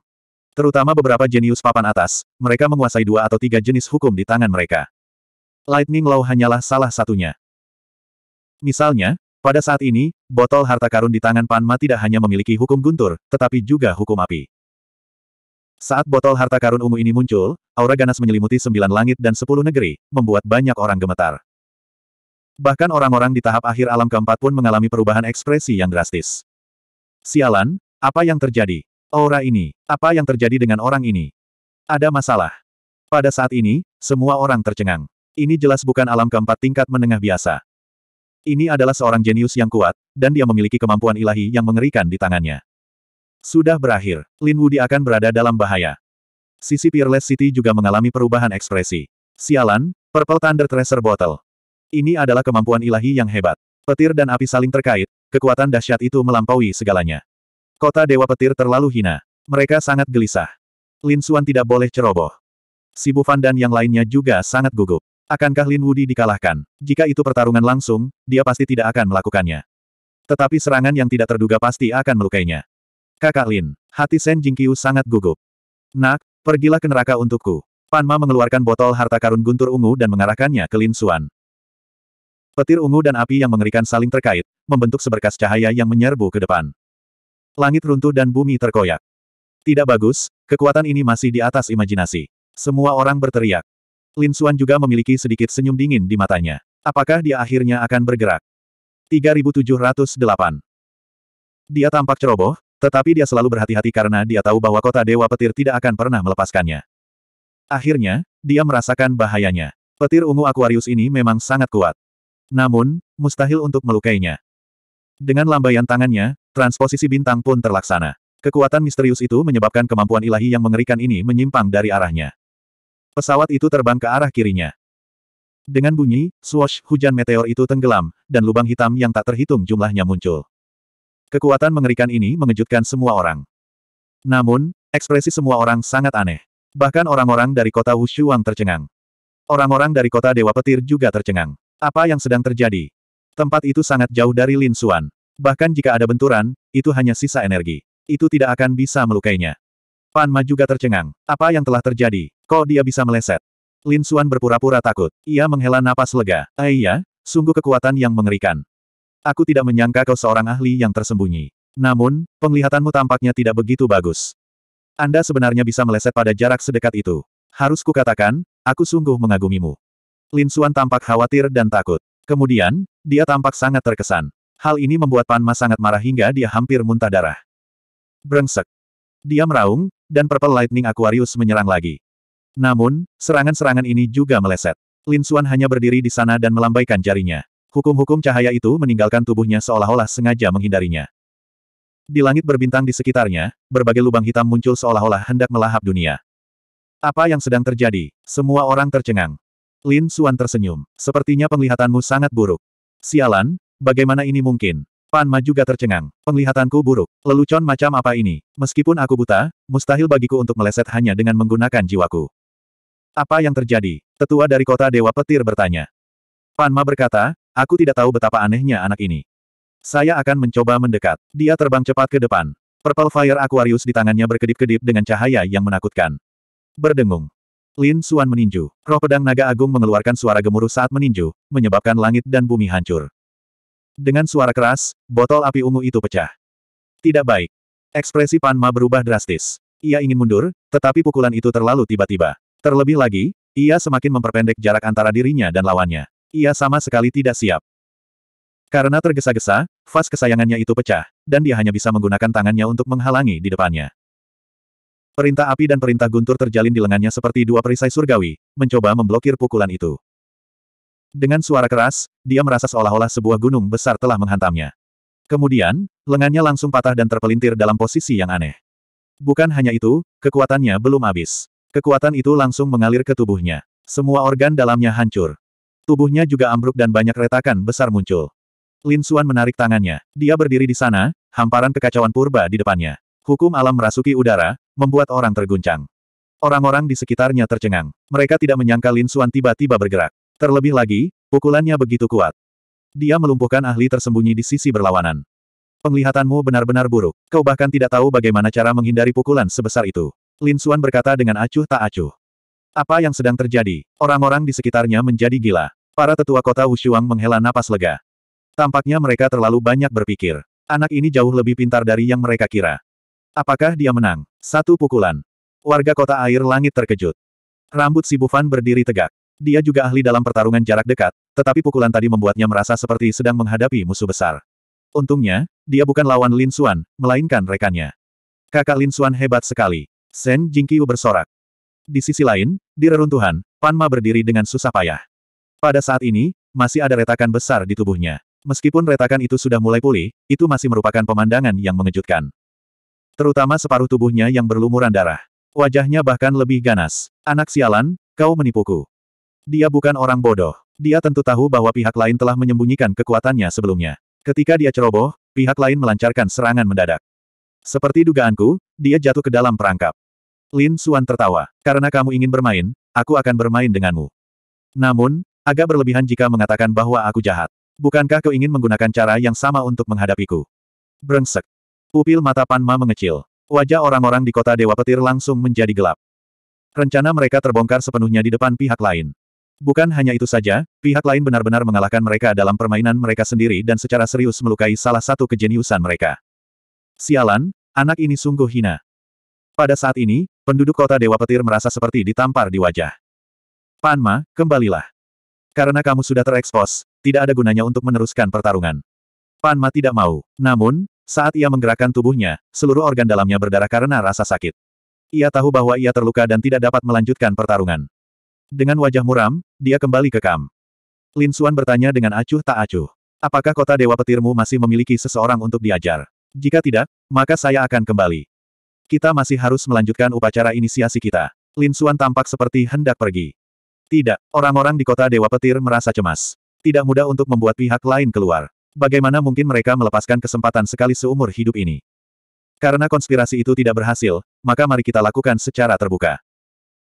Terutama beberapa jenius papan atas, mereka menguasai dua atau tiga jenis hukum di tangan mereka. Lightning Law hanyalah salah satunya. Misalnya, pada saat ini, botol harta karun di tangan Panma tidak hanya memiliki hukum guntur, tetapi juga hukum api. Saat botol harta karun ungu ini muncul, aura ganas menyelimuti sembilan langit dan sepuluh negeri, membuat banyak orang gemetar. Bahkan orang-orang di tahap akhir alam keempat pun mengalami perubahan ekspresi yang drastis. Sialan, apa yang terjadi? Aura ini, apa yang terjadi dengan orang ini? Ada masalah. Pada saat ini, semua orang tercengang. Ini jelas bukan alam keempat tingkat menengah biasa. Ini adalah seorang jenius yang kuat, dan dia memiliki kemampuan ilahi yang mengerikan di tangannya. Sudah berakhir, Lin Wudi akan berada dalam bahaya. Sisi Peerless City juga mengalami perubahan ekspresi. Sialan, Purple Thunder Tracer Bottle. Ini adalah kemampuan ilahi yang hebat. Petir dan api saling terkait, kekuatan dahsyat itu melampaui segalanya. Kota Dewa Petir terlalu hina. Mereka sangat gelisah. Lin Xuan tidak boleh ceroboh. Sibu Fan dan yang lainnya juga sangat gugup. Akankah Lin Wudi dikalahkan? Jika itu pertarungan langsung, dia pasti tidak akan melakukannya. Tetapi serangan yang tidak terduga pasti akan melukainya. Kakak Lin, hati Shen Jingqiu sangat gugup. Nak, pergilah ke neraka untukku. Panma mengeluarkan botol harta karun guntur ungu dan mengarahkannya ke Lin Xuan. Petir ungu dan api yang mengerikan saling terkait, membentuk seberkas cahaya yang menyerbu ke depan. Langit runtuh dan bumi terkoyak. Tidak bagus, kekuatan ini masih di atas imajinasi. Semua orang berteriak. Lin Xuan juga memiliki sedikit senyum dingin di matanya. Apakah dia akhirnya akan bergerak? 3708 Dia tampak ceroboh, tetapi dia selalu berhati-hati karena dia tahu bahwa kota Dewa Petir tidak akan pernah melepaskannya. Akhirnya, dia merasakan bahayanya. Petir ungu Aquarius ini memang sangat kuat. Namun, mustahil untuk melukainya. Dengan lambaian tangannya, transposisi bintang pun terlaksana. Kekuatan misterius itu menyebabkan kemampuan ilahi yang mengerikan ini menyimpang dari arahnya. Pesawat itu terbang ke arah kirinya. Dengan bunyi, swash hujan meteor itu tenggelam, dan lubang hitam yang tak terhitung jumlahnya muncul. Kekuatan mengerikan ini mengejutkan semua orang. Namun, ekspresi semua orang sangat aneh. Bahkan orang-orang dari kota Wushuang tercengang. Orang-orang dari kota Dewa Petir juga tercengang. Apa yang sedang terjadi? Tempat itu sangat jauh dari Lin Suan. Bahkan jika ada benturan, itu hanya sisa energi. Itu tidak akan bisa melukainya. Pan Ma juga tercengang. Apa yang telah terjadi? Kok dia bisa meleset? Lin Xuan berpura-pura takut. Ia menghela napas lega. Aiyah, eh sungguh kekuatan yang mengerikan. Aku tidak menyangka kau seorang ahli yang tersembunyi. Namun, penglihatanmu tampaknya tidak begitu bagus. Anda sebenarnya bisa meleset pada jarak sedekat itu. Harus kukatakan, aku sungguh mengagumimu. Lin Xuan tampak khawatir dan takut. Kemudian, dia tampak sangat terkesan. Hal ini membuat Pan Ma sangat marah hingga dia hampir muntah darah. Brengsek, dia meraung, dan Purple Lightning Aquarius menyerang lagi. Namun, serangan-serangan ini juga meleset. Lin Xuan hanya berdiri di sana dan melambaikan jarinya. Hukum-hukum cahaya itu meninggalkan tubuhnya seolah-olah sengaja menghindarinya. Di langit berbintang di sekitarnya, berbagai lubang hitam muncul seolah-olah hendak melahap dunia. Apa yang sedang terjadi? Semua orang tercengang. Lin Xuan tersenyum. Sepertinya penglihatanmu sangat buruk. Sialan, bagaimana ini mungkin? Pan Ma juga tercengang. Penglihatanku buruk. Lelucon macam apa ini? Meskipun aku buta, mustahil bagiku untuk meleset hanya dengan menggunakan jiwaku. Apa yang terjadi? Tetua dari kota Dewa Petir bertanya. Pan Ma berkata, aku tidak tahu betapa anehnya anak ini. Saya akan mencoba mendekat. Dia terbang cepat ke depan. Purple Fire Aquarius di tangannya berkedip-kedip dengan cahaya yang menakutkan. Berdengung. Lin Suan meninju. Roh pedang naga agung mengeluarkan suara gemuruh saat meninju, menyebabkan langit dan bumi hancur. Dengan suara keras, botol api ungu itu pecah. Tidak baik. Ekspresi Panma berubah drastis. Ia ingin mundur, tetapi pukulan itu terlalu tiba-tiba. Terlebih lagi, ia semakin memperpendek jarak antara dirinya dan lawannya. Ia sama sekali tidak siap. Karena tergesa-gesa, vas kesayangannya itu pecah, dan dia hanya bisa menggunakan tangannya untuk menghalangi di depannya. Perintah api dan perintah guntur terjalin di lengannya seperti dua perisai surgawi, mencoba memblokir pukulan itu. Dengan suara keras, dia merasa seolah-olah sebuah gunung besar telah menghantamnya. Kemudian, lengannya langsung patah dan terpelintir dalam posisi yang aneh. Bukan hanya itu, kekuatannya belum habis. Kekuatan itu langsung mengalir ke tubuhnya. Semua organ dalamnya hancur. Tubuhnya juga ambruk dan banyak retakan besar muncul. Lin Xuan menarik tangannya. Dia berdiri di sana, hamparan kekacauan purba di depannya. Hukum alam merasuki udara, membuat orang terguncang. Orang-orang di sekitarnya tercengang. Mereka tidak menyangka Lin Xuan tiba-tiba bergerak. Terlebih lagi, pukulannya begitu kuat. Dia melumpuhkan ahli tersembunyi di sisi berlawanan. Penglihatanmu benar-benar buruk. Kau bahkan tidak tahu bagaimana cara menghindari pukulan sebesar itu. Lin Suan berkata dengan acuh tak acuh. Apa yang sedang terjadi? Orang-orang di sekitarnya menjadi gila. Para tetua kota Wushuang menghela napas lega. Tampaknya mereka terlalu banyak berpikir. Anak ini jauh lebih pintar dari yang mereka kira. Apakah dia menang? Satu pukulan. Warga kota air langit terkejut. Rambut si Bufan berdiri tegak. Dia juga ahli dalam pertarungan jarak dekat, tetapi pukulan tadi membuatnya merasa seperti sedang menghadapi musuh besar. Untungnya, dia bukan lawan Lin Xuan, melainkan rekannya. Kakak Lin Xuan hebat sekali. Shen Jingqiu bersorak. Di sisi lain, di reruntuhan, Panma berdiri dengan susah payah. Pada saat ini, masih ada retakan besar di tubuhnya. Meskipun retakan itu sudah mulai pulih, itu masih merupakan pemandangan yang mengejutkan. Terutama separuh tubuhnya yang berlumuran darah. Wajahnya bahkan lebih ganas. Anak sialan, kau menipuku. Dia bukan orang bodoh. Dia tentu tahu bahwa pihak lain telah menyembunyikan kekuatannya sebelumnya. Ketika dia ceroboh, pihak lain melancarkan serangan mendadak. Seperti dugaanku, dia jatuh ke dalam perangkap. Lin Suan tertawa. Karena kamu ingin bermain, aku akan bermain denganmu. Namun, agak berlebihan jika mengatakan bahwa aku jahat. Bukankah kau ingin menggunakan cara yang sama untuk menghadapiku? Brengsek. Pupil mata Panma mengecil. Wajah orang-orang di kota Dewa Petir langsung menjadi gelap. Rencana mereka terbongkar sepenuhnya di depan pihak lain. Bukan hanya itu saja, pihak lain benar-benar mengalahkan mereka dalam permainan mereka sendiri dan secara serius melukai salah satu kejeniusan mereka. Sialan, anak ini sungguh hina. Pada saat ini, penduduk kota Dewa Petir merasa seperti ditampar di wajah. Panma, kembalilah. Karena kamu sudah terekspos, tidak ada gunanya untuk meneruskan pertarungan. Panma tidak mau. Namun, saat ia menggerakkan tubuhnya, seluruh organ dalamnya berdarah karena rasa sakit. Ia tahu bahwa ia terluka dan tidak dapat melanjutkan pertarungan. Dengan wajah muram, dia kembali ke kam. Lin Suan bertanya dengan acuh tak acuh. Apakah kota Dewa Petirmu masih memiliki seseorang untuk diajar? Jika tidak, maka saya akan kembali. Kita masih harus melanjutkan upacara inisiasi kita. Lin Suan tampak seperti hendak pergi. Tidak, orang-orang di kota Dewa Petir merasa cemas. Tidak mudah untuk membuat pihak lain keluar. Bagaimana mungkin mereka melepaskan kesempatan sekali seumur hidup ini? Karena konspirasi itu tidak berhasil, maka mari kita lakukan secara terbuka.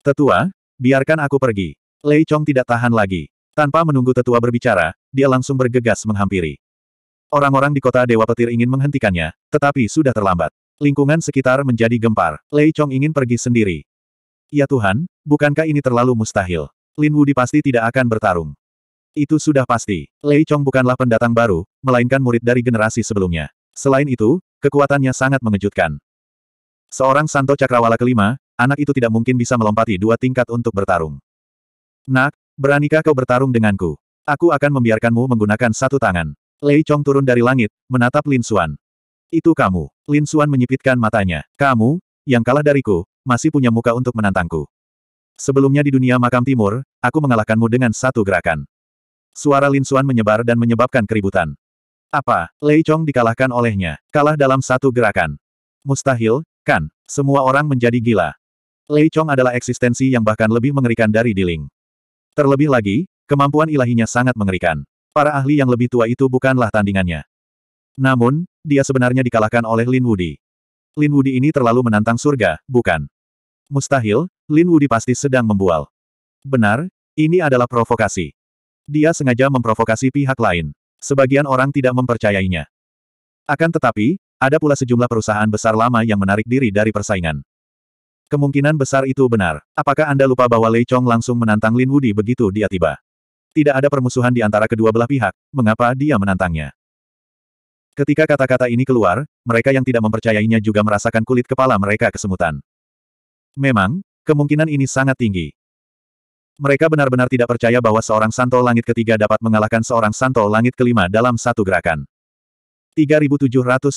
Tetua, Biarkan aku pergi. Lei Chong tidak tahan lagi. Tanpa menunggu tetua berbicara, dia langsung bergegas menghampiri. Orang-orang di kota Dewa Petir ingin menghentikannya, tetapi sudah terlambat. Lingkungan sekitar menjadi gempar. Lei Chong ingin pergi sendiri. Ya Tuhan, bukankah ini terlalu mustahil? Lin Wudi pasti tidak akan bertarung. Itu sudah pasti. Lei Chong bukanlah pendatang baru, melainkan murid dari generasi sebelumnya. Selain itu, kekuatannya sangat mengejutkan. Seorang Santo Cakrawala kelima, anak itu tidak mungkin bisa melompati dua tingkat untuk bertarung. Nak, beranikah kau bertarung denganku? Aku akan membiarkanmu menggunakan satu tangan. Lei Chong turun dari langit, menatap Lin Xuan. Itu kamu. Lin Xuan menyipitkan matanya. Kamu, yang kalah dariku, masih punya muka untuk menantangku. Sebelumnya di dunia makam timur, aku mengalahkanmu dengan satu gerakan. Suara Lin Xuan menyebar dan menyebabkan keributan. Apa? Lei Chong dikalahkan olehnya. Kalah dalam satu gerakan. Mustahil, kan? Semua orang menjadi gila. Lei Chong adalah eksistensi yang bahkan lebih mengerikan dari Di Ling. Terlebih lagi, kemampuan ilahinya sangat mengerikan. Para ahli yang lebih tua itu bukanlah tandingannya. Namun, dia sebenarnya dikalahkan oleh Lin Wudi. Lin Wudi ini terlalu menantang surga, bukan? Mustahil, Lin Wudi pasti sedang membual. Benar, ini adalah provokasi. Dia sengaja memprovokasi pihak lain. Sebagian orang tidak mempercayainya. Akan tetapi, ada pula sejumlah perusahaan besar lama yang menarik diri dari persaingan. Kemungkinan besar itu benar. Apakah Anda lupa bahwa Lei Chong langsung menantang Lin Wudi begitu dia tiba? Tidak ada permusuhan di antara kedua belah pihak, mengapa dia menantangnya? Ketika kata-kata ini keluar, mereka yang tidak mempercayainya juga merasakan kulit kepala mereka kesemutan. Memang, kemungkinan ini sangat tinggi. Mereka benar-benar tidak percaya bahwa seorang santo langit ketiga dapat mengalahkan seorang santo langit kelima dalam satu gerakan. 3709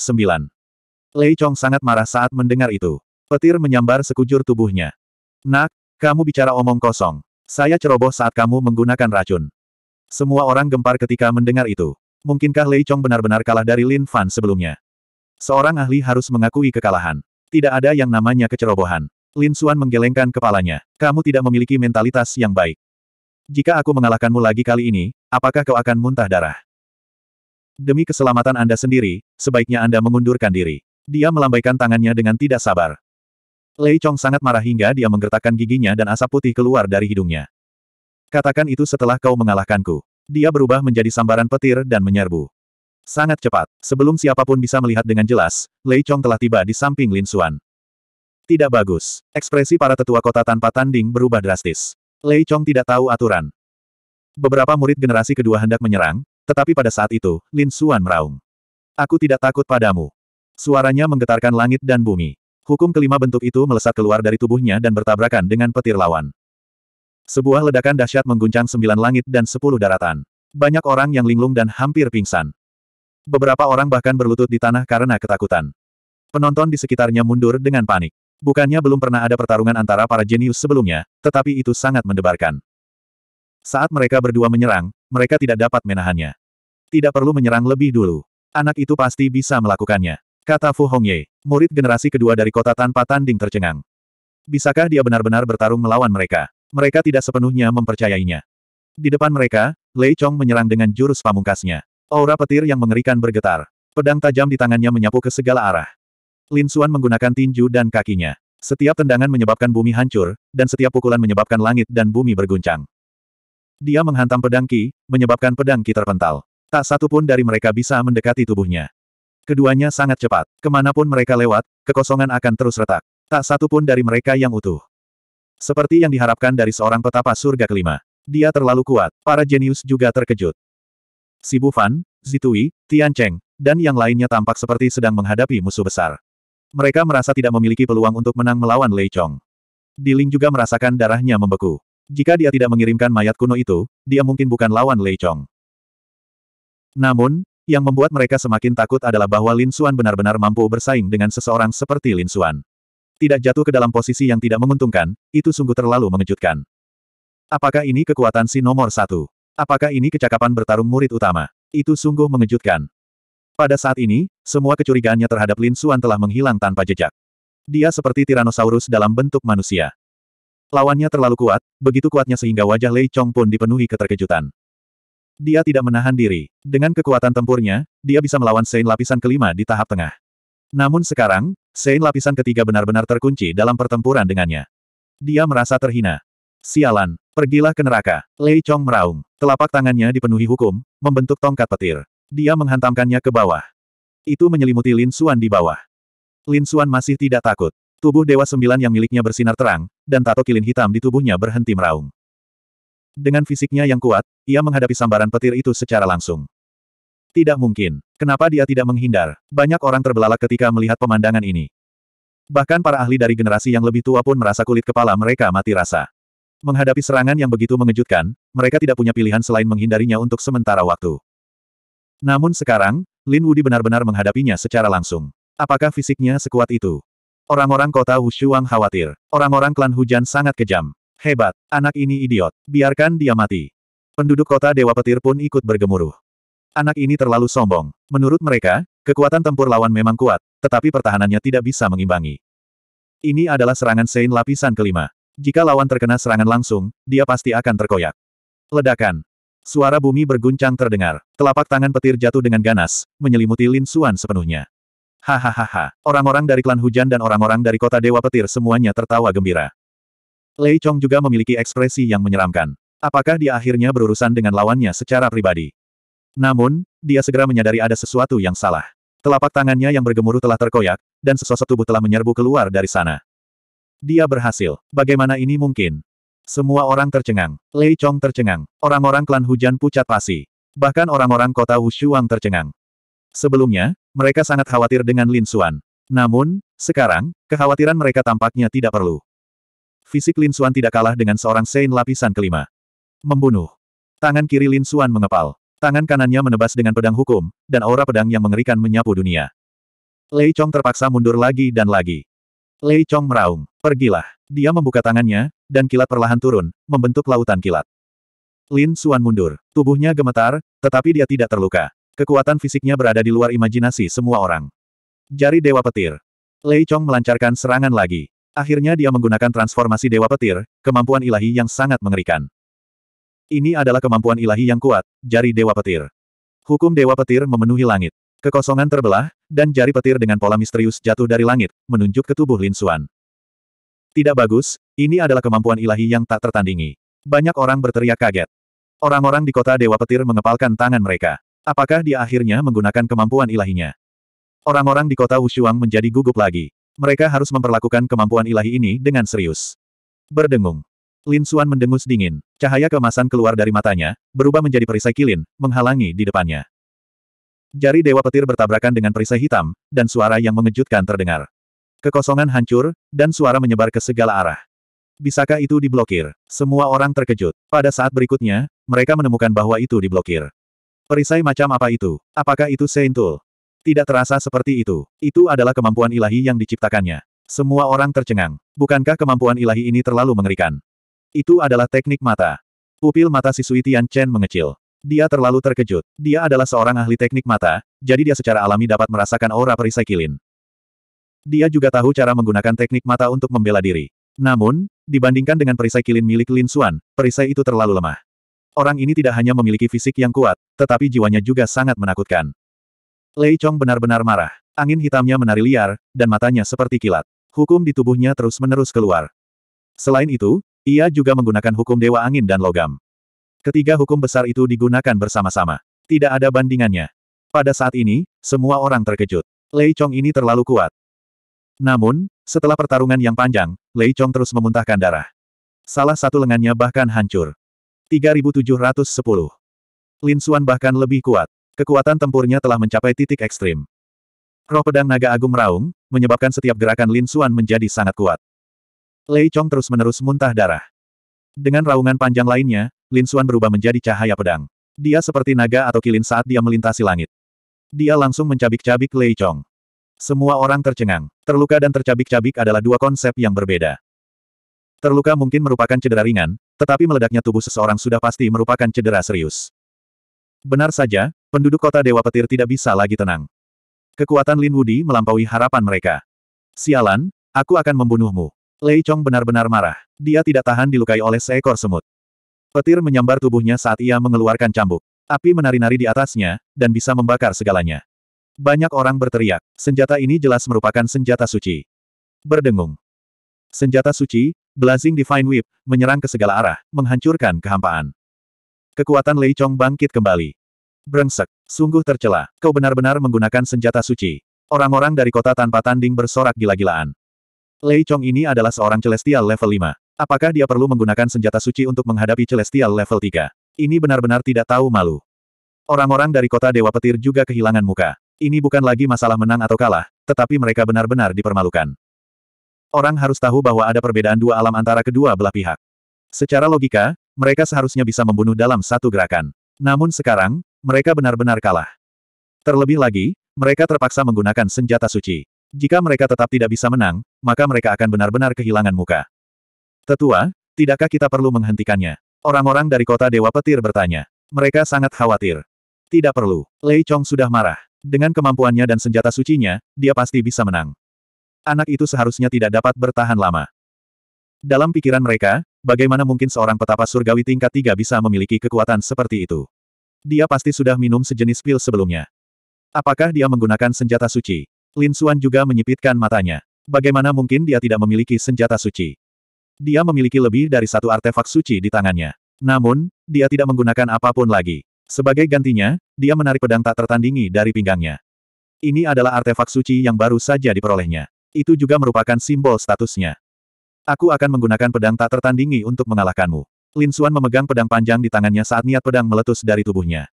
Lei Chong sangat marah saat mendengar itu. Petir menyambar sekujur tubuhnya. Nak, kamu bicara omong kosong. Saya ceroboh saat kamu menggunakan racun. Semua orang gempar ketika mendengar itu. Mungkinkah Lei Chong benar-benar kalah dari Lin Fan sebelumnya? Seorang ahli harus mengakui kekalahan. Tidak ada yang namanya kecerobohan. Lin Xuan menggelengkan kepalanya. Kamu tidak memiliki mentalitas yang baik. Jika aku mengalahkanmu lagi kali ini, apakah kau akan muntah darah? Demi keselamatan Anda sendiri, sebaiknya Anda mengundurkan diri. Dia melambaikan tangannya dengan tidak sabar. Lei Chong sangat marah hingga dia menggertakkan giginya dan asap putih keluar dari hidungnya. Katakan itu setelah kau mengalahkanku. Dia berubah menjadi sambaran petir dan menyerbu. Sangat cepat, sebelum siapapun bisa melihat dengan jelas, Lei Chong telah tiba di samping Lin Xuan. Tidak bagus. Ekspresi para tetua kota tanpa tanding berubah drastis. Lei Chong tidak tahu aturan. Beberapa murid generasi kedua hendak menyerang, tetapi pada saat itu, Lin Xuan meraung. Aku tidak takut padamu. Suaranya menggetarkan langit dan bumi. Hukum kelima bentuk itu melesat keluar dari tubuhnya dan bertabrakan dengan petir lawan. Sebuah ledakan dahsyat mengguncang sembilan langit dan sepuluh daratan. Banyak orang yang linglung dan hampir pingsan. Beberapa orang bahkan berlutut di tanah karena ketakutan. Penonton di sekitarnya mundur dengan panik. Bukannya belum pernah ada pertarungan antara para jenius sebelumnya, tetapi itu sangat mendebarkan. Saat mereka berdua menyerang, mereka tidak dapat menahannya. Tidak perlu menyerang lebih dulu. Anak itu pasti bisa melakukannya. Kata Fu Hongye, murid generasi kedua dari kota tanpa tanding tercengang. Bisakah dia benar-benar bertarung melawan mereka? Mereka tidak sepenuhnya mempercayainya. Di depan mereka, Lei Chong menyerang dengan jurus pamungkasnya. Aura petir yang mengerikan bergetar. Pedang tajam di tangannya menyapu ke segala arah. Lin Xuan menggunakan tinju dan kakinya. Setiap tendangan menyebabkan bumi hancur, dan setiap pukulan menyebabkan langit dan bumi berguncang. Dia menghantam pedang Ki, menyebabkan pedang Ki terpental. Tak satu pun dari mereka bisa mendekati tubuhnya. Keduanya sangat cepat. Kemanapun mereka lewat, kekosongan akan terus retak. Tak satu pun dari mereka yang utuh. Seperti yang diharapkan dari seorang petapa surga kelima. Dia terlalu kuat. Para jenius juga terkejut. Si Bufan, Zitui, Tian Cheng, dan yang lainnya tampak seperti sedang menghadapi musuh besar. Mereka merasa tidak memiliki peluang untuk menang melawan Lei Chong. Ling juga merasakan darahnya membeku. Jika dia tidak mengirimkan mayat kuno itu, dia mungkin bukan lawan Lei Chong. Namun, yang membuat mereka semakin takut adalah bahwa Lin Xuan benar-benar mampu bersaing dengan seseorang seperti Lin Xuan. Tidak jatuh ke dalam posisi yang tidak menguntungkan, itu sungguh terlalu mengejutkan. Apakah ini kekuatan si nomor satu? Apakah ini kecakapan bertarung murid utama? Itu sungguh mengejutkan. Pada saat ini, semua kecurigaannya terhadap Lin Xuan telah menghilang tanpa jejak. Dia seperti Tyrannosaurus dalam bentuk manusia. Lawannya terlalu kuat, begitu kuatnya sehingga wajah Lei Chong pun dipenuhi keterkejutan. Dia tidak menahan diri. Dengan kekuatan tempurnya, dia bisa melawan Sein lapisan kelima di tahap tengah. Namun sekarang, Sein lapisan ketiga benar-benar terkunci dalam pertempuran dengannya. Dia merasa terhina. Sialan, pergilah ke neraka. Lei Chong meraung. Telapak tangannya dipenuhi hukum, membentuk tongkat petir. Dia menghantamkannya ke bawah. Itu menyelimuti Lin Xuan di bawah. Lin Xuan masih tidak takut. Tubuh Dewa Sembilan yang miliknya bersinar terang, dan tato kilin hitam di tubuhnya berhenti meraung. Dengan fisiknya yang kuat, ia menghadapi sambaran petir itu secara langsung. Tidak mungkin. Kenapa dia tidak menghindar? Banyak orang terbelalak ketika melihat pemandangan ini. Bahkan para ahli dari generasi yang lebih tua pun merasa kulit kepala mereka mati rasa. Menghadapi serangan yang begitu mengejutkan, mereka tidak punya pilihan selain menghindarinya untuk sementara waktu. Namun sekarang, Lin Wudi benar-benar menghadapinya secara langsung. Apakah fisiknya sekuat itu? Orang-orang kota Wushuang khawatir. Orang-orang klan hujan sangat kejam. Hebat, anak ini idiot. Biarkan dia mati. Penduduk kota Dewa Petir pun ikut bergemuruh. Anak ini terlalu sombong. Menurut mereka, kekuatan tempur lawan memang kuat, tetapi pertahanannya tidak bisa mengimbangi. Ini adalah serangan Sein lapisan kelima. Jika lawan terkena serangan langsung, dia pasti akan terkoyak. Ledakan. Suara bumi berguncang terdengar. Telapak tangan petir jatuh dengan ganas, menyelimuti Lin Suan sepenuhnya. Hahaha, orang-orang dari klan hujan dan orang-orang dari kota Dewa Petir semuanya tertawa gembira. Lei Chong juga memiliki ekspresi yang menyeramkan apakah dia akhirnya berurusan dengan lawannya secara pribadi. Namun, dia segera menyadari ada sesuatu yang salah. Telapak tangannya yang bergemuruh telah terkoyak, dan sesosok tubuh telah menyerbu keluar dari sana. Dia berhasil. Bagaimana ini mungkin? Semua orang tercengang. Lei Chong tercengang. Orang-orang klan hujan pucat pasi. Bahkan orang-orang kota Wushuang tercengang. Sebelumnya, mereka sangat khawatir dengan Lin Xuan. Namun, sekarang, kekhawatiran mereka tampaknya tidak perlu. Fisik Lin Xuan tidak kalah dengan seorang Sein lapisan kelima. Membunuh. Tangan kiri Lin Suan mengepal. Tangan kanannya menebas dengan pedang hukum, dan aura pedang yang mengerikan menyapu dunia. Lei Chong terpaksa mundur lagi dan lagi. Lei Chong meraung. Pergilah. Dia membuka tangannya, dan kilat perlahan turun, membentuk lautan kilat. Lin Suan mundur. Tubuhnya gemetar, tetapi dia tidak terluka. Kekuatan fisiknya berada di luar imajinasi semua orang. Jari Dewa Petir. Lei Chong melancarkan serangan lagi. Akhirnya dia menggunakan transformasi Dewa Petir, kemampuan ilahi yang sangat mengerikan. Ini adalah kemampuan ilahi yang kuat, jari Dewa Petir. Hukum Dewa Petir memenuhi langit. Kekosongan terbelah, dan jari petir dengan pola misterius jatuh dari langit, menunjuk ke tubuh Lin Xuan. Tidak bagus, ini adalah kemampuan ilahi yang tak tertandingi. Banyak orang berteriak kaget. Orang-orang di kota Dewa Petir mengepalkan tangan mereka. Apakah dia akhirnya menggunakan kemampuan ilahinya? Orang-orang di kota Wushuang menjadi gugup lagi. Mereka harus memperlakukan kemampuan ilahi ini dengan serius. Berdengung. Lin Suan mendengus dingin. Cahaya kemasan keluar dari matanya, berubah menjadi perisai kilin, menghalangi di depannya. Jari Dewa Petir bertabrakan dengan perisai hitam, dan suara yang mengejutkan terdengar. Kekosongan hancur, dan suara menyebar ke segala arah. Bisakah itu diblokir? Semua orang terkejut. Pada saat berikutnya, mereka menemukan bahwa itu diblokir. Perisai macam apa itu? Apakah itu Seintul? Tidak terasa seperti itu. Itu adalah kemampuan ilahi yang diciptakannya. Semua orang tercengang. Bukankah kemampuan ilahi ini terlalu mengerikan? Itu adalah teknik mata. Pupil mata siswi Tian Chen mengecil. Dia terlalu terkejut. Dia adalah seorang ahli teknik mata, jadi dia secara alami dapat merasakan aura Perisai Kilin. Dia juga tahu cara menggunakan teknik mata untuk membela diri. Namun, dibandingkan dengan perisai kilin milik Lin Xuan, perisai itu terlalu lemah. Orang ini tidak hanya memiliki fisik yang kuat, tetapi jiwanya juga sangat menakutkan. Lei Chong benar-benar marah. Angin hitamnya menari liar, dan matanya seperti kilat. Hukum di tubuhnya terus-menerus keluar. Selain itu, ia juga menggunakan hukum Dewa Angin dan Logam. Ketiga hukum besar itu digunakan bersama-sama. Tidak ada bandingannya. Pada saat ini, semua orang terkejut. Lei Chong ini terlalu kuat. Namun, setelah pertarungan yang panjang, Lei Chong terus memuntahkan darah. Salah satu lengannya bahkan hancur. 3710. Lin Xuan bahkan lebih kuat. Kekuatan tempurnya telah mencapai titik ekstrim. Roh pedang naga agung meraung, menyebabkan setiap gerakan Lin Xuan menjadi sangat kuat. Lei Chong terus-menerus muntah darah. Dengan raungan panjang lainnya, Lin Xuan berubah menjadi cahaya pedang. Dia seperti naga atau kilin saat dia melintasi langit. Dia langsung mencabik-cabik Lei Chong. Semua orang tercengang. Terluka dan tercabik-cabik adalah dua konsep yang berbeda. Terluka mungkin merupakan cedera ringan, tetapi meledaknya tubuh seseorang sudah pasti merupakan cedera serius. Benar saja, penduduk kota Dewa Petir tidak bisa lagi tenang. Kekuatan Lin Wudi melampaui harapan mereka. Sialan, aku akan membunuhmu. Lei Chong benar-benar marah. Dia tidak tahan dilukai oleh seekor semut. Petir menyambar tubuhnya saat ia mengeluarkan cambuk. Api menari-nari di atasnya, dan bisa membakar segalanya. Banyak orang berteriak, senjata ini jelas merupakan senjata suci. Berdengung. Senjata suci, Blazing Divine Whip, menyerang ke segala arah, menghancurkan kehampaan. Kekuatan Lei Chong bangkit kembali. Brengsek, sungguh tercela, kau benar-benar menggunakan senjata suci. Orang-orang dari kota tanpa tanding bersorak gila-gilaan. Lei Chong ini adalah seorang Celestial level 5. Apakah dia perlu menggunakan senjata suci untuk menghadapi Celestial level 3? Ini benar-benar tidak tahu malu. Orang-orang dari kota Dewa Petir juga kehilangan muka. Ini bukan lagi masalah menang atau kalah, tetapi mereka benar-benar dipermalukan. Orang harus tahu bahwa ada perbedaan dua alam antara kedua belah pihak. Secara logika, mereka seharusnya bisa membunuh dalam satu gerakan. Namun sekarang, mereka benar-benar kalah. Terlebih lagi, mereka terpaksa menggunakan senjata suci. Jika mereka tetap tidak bisa menang, maka mereka akan benar-benar kehilangan muka. Tetua, tidakkah kita perlu menghentikannya? Orang-orang dari kota Dewa Petir bertanya. Mereka sangat khawatir. Tidak perlu. Lei Chong sudah marah. Dengan kemampuannya dan senjata sucinya, dia pasti bisa menang. Anak itu seharusnya tidak dapat bertahan lama. Dalam pikiran mereka, bagaimana mungkin seorang petapa surgawi tingkat tiga bisa memiliki kekuatan seperti itu? Dia pasti sudah minum sejenis pil sebelumnya. Apakah dia menggunakan senjata suci? Lin Suan juga menyipitkan matanya. Bagaimana mungkin dia tidak memiliki senjata suci? Dia memiliki lebih dari satu artefak suci di tangannya. Namun, dia tidak menggunakan apapun lagi. Sebagai gantinya, dia menarik pedang tak tertandingi dari pinggangnya. Ini adalah artefak suci yang baru saja diperolehnya. Itu juga merupakan simbol statusnya. Aku akan menggunakan pedang tak tertandingi untuk mengalahkanmu. Lin Suan memegang pedang panjang di tangannya saat niat pedang meletus dari tubuhnya.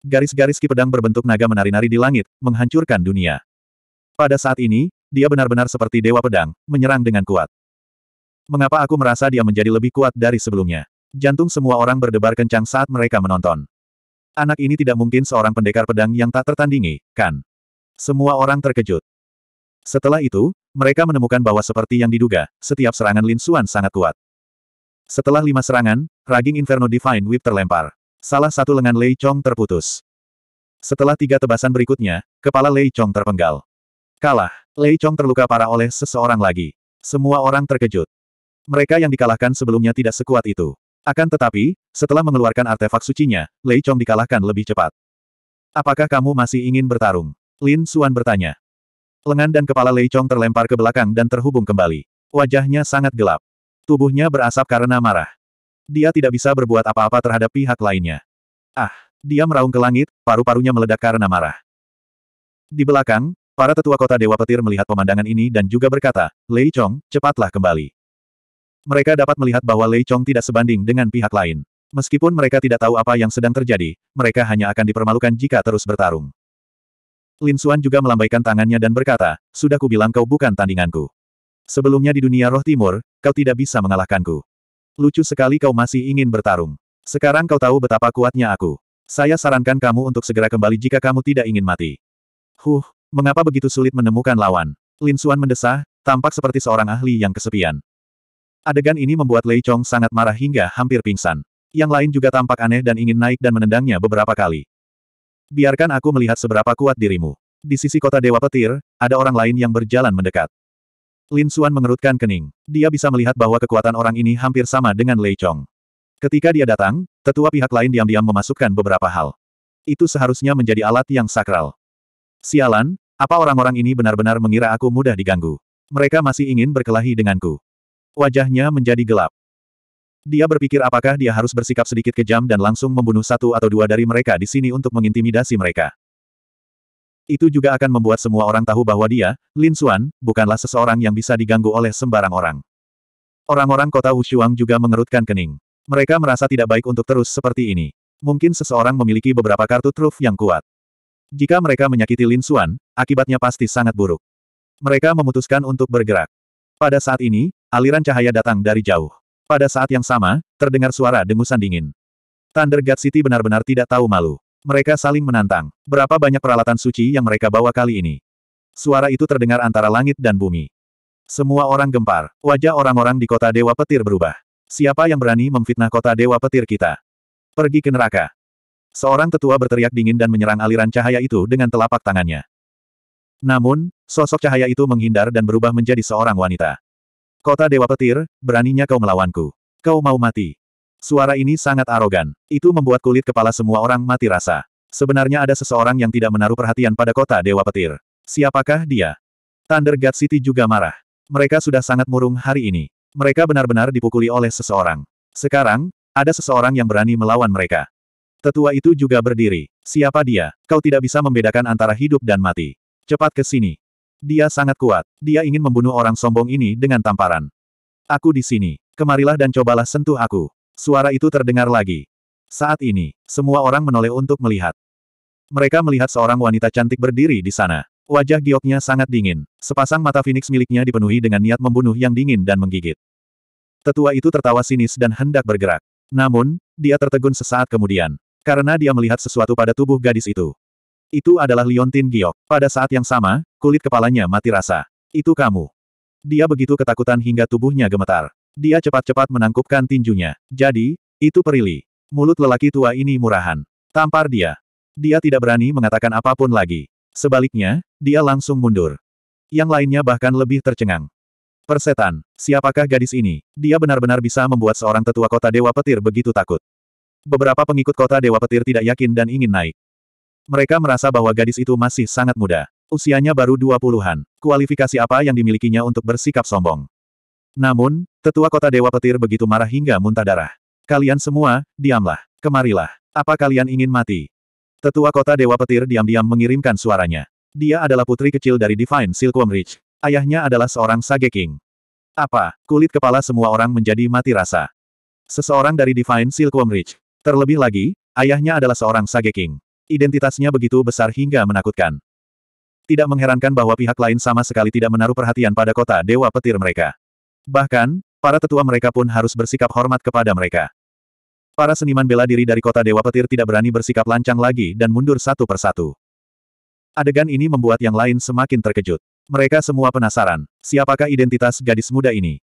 Garis-garis ki pedang berbentuk naga menari-nari di langit, menghancurkan dunia. Pada saat ini, dia benar-benar seperti dewa pedang, menyerang dengan kuat. Mengapa aku merasa dia menjadi lebih kuat dari sebelumnya? Jantung semua orang berdebar kencang saat mereka menonton. Anak ini tidak mungkin seorang pendekar pedang yang tak tertandingi, kan? Semua orang terkejut. Setelah itu, mereka menemukan bahwa seperti yang diduga, setiap serangan Lin Xuan sangat kuat. Setelah lima serangan, raging Inferno Divine Whip terlempar. Salah satu lengan Lei Chong terputus. Setelah tiga tebasan berikutnya, kepala Lei Chong terpenggal. Kalah. Lei Chong terluka parah oleh seseorang lagi. Semua orang terkejut. Mereka yang dikalahkan sebelumnya tidak sekuat itu. Akan tetapi, setelah mengeluarkan artefak sucinya, Lei Chong dikalahkan lebih cepat. Apakah kamu masih ingin bertarung? Lin Suan bertanya. Lengan dan kepala Lei Chong terlempar ke belakang dan terhubung kembali. Wajahnya sangat gelap. Tubuhnya berasap karena marah. Dia tidak bisa berbuat apa-apa terhadap pihak lainnya. Ah, dia meraung ke langit, paru-parunya meledak karena marah. Di belakang, Para tetua kota Dewa Petir melihat pemandangan ini dan juga berkata, Lei Chong, cepatlah kembali. Mereka dapat melihat bahwa Lei Chong tidak sebanding dengan pihak lain. Meskipun mereka tidak tahu apa yang sedang terjadi, mereka hanya akan dipermalukan jika terus bertarung. Lin Xuan juga melambaikan tangannya dan berkata, Sudah kubilang kau bukan tandinganku. Sebelumnya di dunia roh timur, kau tidak bisa mengalahkanku. Lucu sekali kau masih ingin bertarung. Sekarang kau tahu betapa kuatnya aku. Saya sarankan kamu untuk segera kembali jika kamu tidak ingin mati. Huh, Mengapa begitu sulit menemukan lawan? Lin Suan mendesah, tampak seperti seorang ahli yang kesepian. Adegan ini membuat Lei Chong sangat marah hingga hampir pingsan. Yang lain juga tampak aneh dan ingin naik dan menendangnya beberapa kali. Biarkan aku melihat seberapa kuat dirimu. Di sisi kota Dewa Petir, ada orang lain yang berjalan mendekat. Lin Suan mengerutkan kening. Dia bisa melihat bahwa kekuatan orang ini hampir sama dengan Lei Chong. Ketika dia datang, tetua pihak lain diam-diam memasukkan beberapa hal. Itu seharusnya menjadi alat yang sakral. Sialan, apa orang-orang ini benar-benar mengira aku mudah diganggu? Mereka masih ingin berkelahi denganku. Wajahnya menjadi gelap. Dia berpikir apakah dia harus bersikap sedikit kejam dan langsung membunuh satu atau dua dari mereka di sini untuk mengintimidasi mereka. Itu juga akan membuat semua orang tahu bahwa dia, Lin Xuan, bukanlah seseorang yang bisa diganggu oleh sembarang orang. Orang-orang kota Wushuang juga mengerutkan kening. Mereka merasa tidak baik untuk terus seperti ini. Mungkin seseorang memiliki beberapa kartu truf yang kuat. Jika mereka menyakiti Lin Xuan, akibatnya pasti sangat buruk. Mereka memutuskan untuk bergerak. Pada saat ini, aliran cahaya datang dari jauh. Pada saat yang sama, terdengar suara dengusan dingin. Thunder God City benar-benar tidak tahu malu. Mereka saling menantang. Berapa banyak peralatan suci yang mereka bawa kali ini? Suara itu terdengar antara langit dan bumi. Semua orang gempar. Wajah orang-orang di kota Dewa Petir berubah. Siapa yang berani memfitnah kota Dewa Petir kita? Pergi ke neraka. Seorang tetua berteriak dingin dan menyerang aliran cahaya itu dengan telapak tangannya. Namun, sosok cahaya itu menghindar dan berubah menjadi seorang wanita. Kota Dewa Petir, beraninya kau melawanku. Kau mau mati. Suara ini sangat arogan. Itu membuat kulit kepala semua orang mati rasa. Sebenarnya ada seseorang yang tidak menaruh perhatian pada kota Dewa Petir. Siapakah dia? Thunder God City juga marah. Mereka sudah sangat murung hari ini. Mereka benar-benar dipukuli oleh seseorang. Sekarang, ada seseorang yang berani melawan mereka. Tetua itu juga berdiri. Siapa dia? Kau tidak bisa membedakan antara hidup dan mati. Cepat ke sini. Dia sangat kuat. Dia ingin membunuh orang sombong ini dengan tamparan. Aku di sini. Kemarilah dan cobalah sentuh aku. Suara itu terdengar lagi. Saat ini, semua orang menoleh untuk melihat. Mereka melihat seorang wanita cantik berdiri di sana. Wajah gioknya sangat dingin. Sepasang mata Phoenix miliknya dipenuhi dengan niat membunuh yang dingin dan menggigit. Tetua itu tertawa sinis dan hendak bergerak. Namun, dia tertegun sesaat kemudian. Karena dia melihat sesuatu pada tubuh gadis itu. Itu adalah Liontin Giok. Pada saat yang sama, kulit kepalanya mati rasa. Itu kamu. Dia begitu ketakutan hingga tubuhnya gemetar. Dia cepat-cepat menangkupkan tinjunya. Jadi, itu perili. Mulut lelaki tua ini murahan. Tampar dia. Dia tidak berani mengatakan apapun lagi. Sebaliknya, dia langsung mundur. Yang lainnya bahkan lebih tercengang. Persetan, siapakah gadis ini? Dia benar-benar bisa membuat seorang tetua kota dewa petir begitu takut. Beberapa pengikut kota Dewa Petir tidak yakin dan ingin naik. Mereka merasa bahwa gadis itu masih sangat muda. Usianya baru dua puluhan. Kualifikasi apa yang dimilikinya untuk bersikap sombong? Namun, tetua kota Dewa Petir begitu marah hingga muntah darah. Kalian semua, diamlah. Kemarilah. Apa kalian ingin mati? Tetua kota Dewa Petir diam-diam mengirimkan suaranya. Dia adalah putri kecil dari Divine Silkworm Ridge. Ayahnya adalah seorang Sage King. Apa? Kulit kepala semua orang menjadi mati rasa. Seseorang dari Divine Silkworm Ridge. Terlebih lagi, ayahnya adalah seorang Sage King. Identitasnya begitu besar hingga menakutkan. Tidak mengherankan bahwa pihak lain sama sekali tidak menaruh perhatian pada kota Dewa Petir mereka. Bahkan, para tetua mereka pun harus bersikap hormat kepada mereka. Para seniman bela diri dari kota Dewa Petir tidak berani bersikap lancang lagi dan mundur satu persatu. Adegan ini membuat yang lain semakin terkejut. Mereka semua penasaran, siapakah identitas gadis muda ini?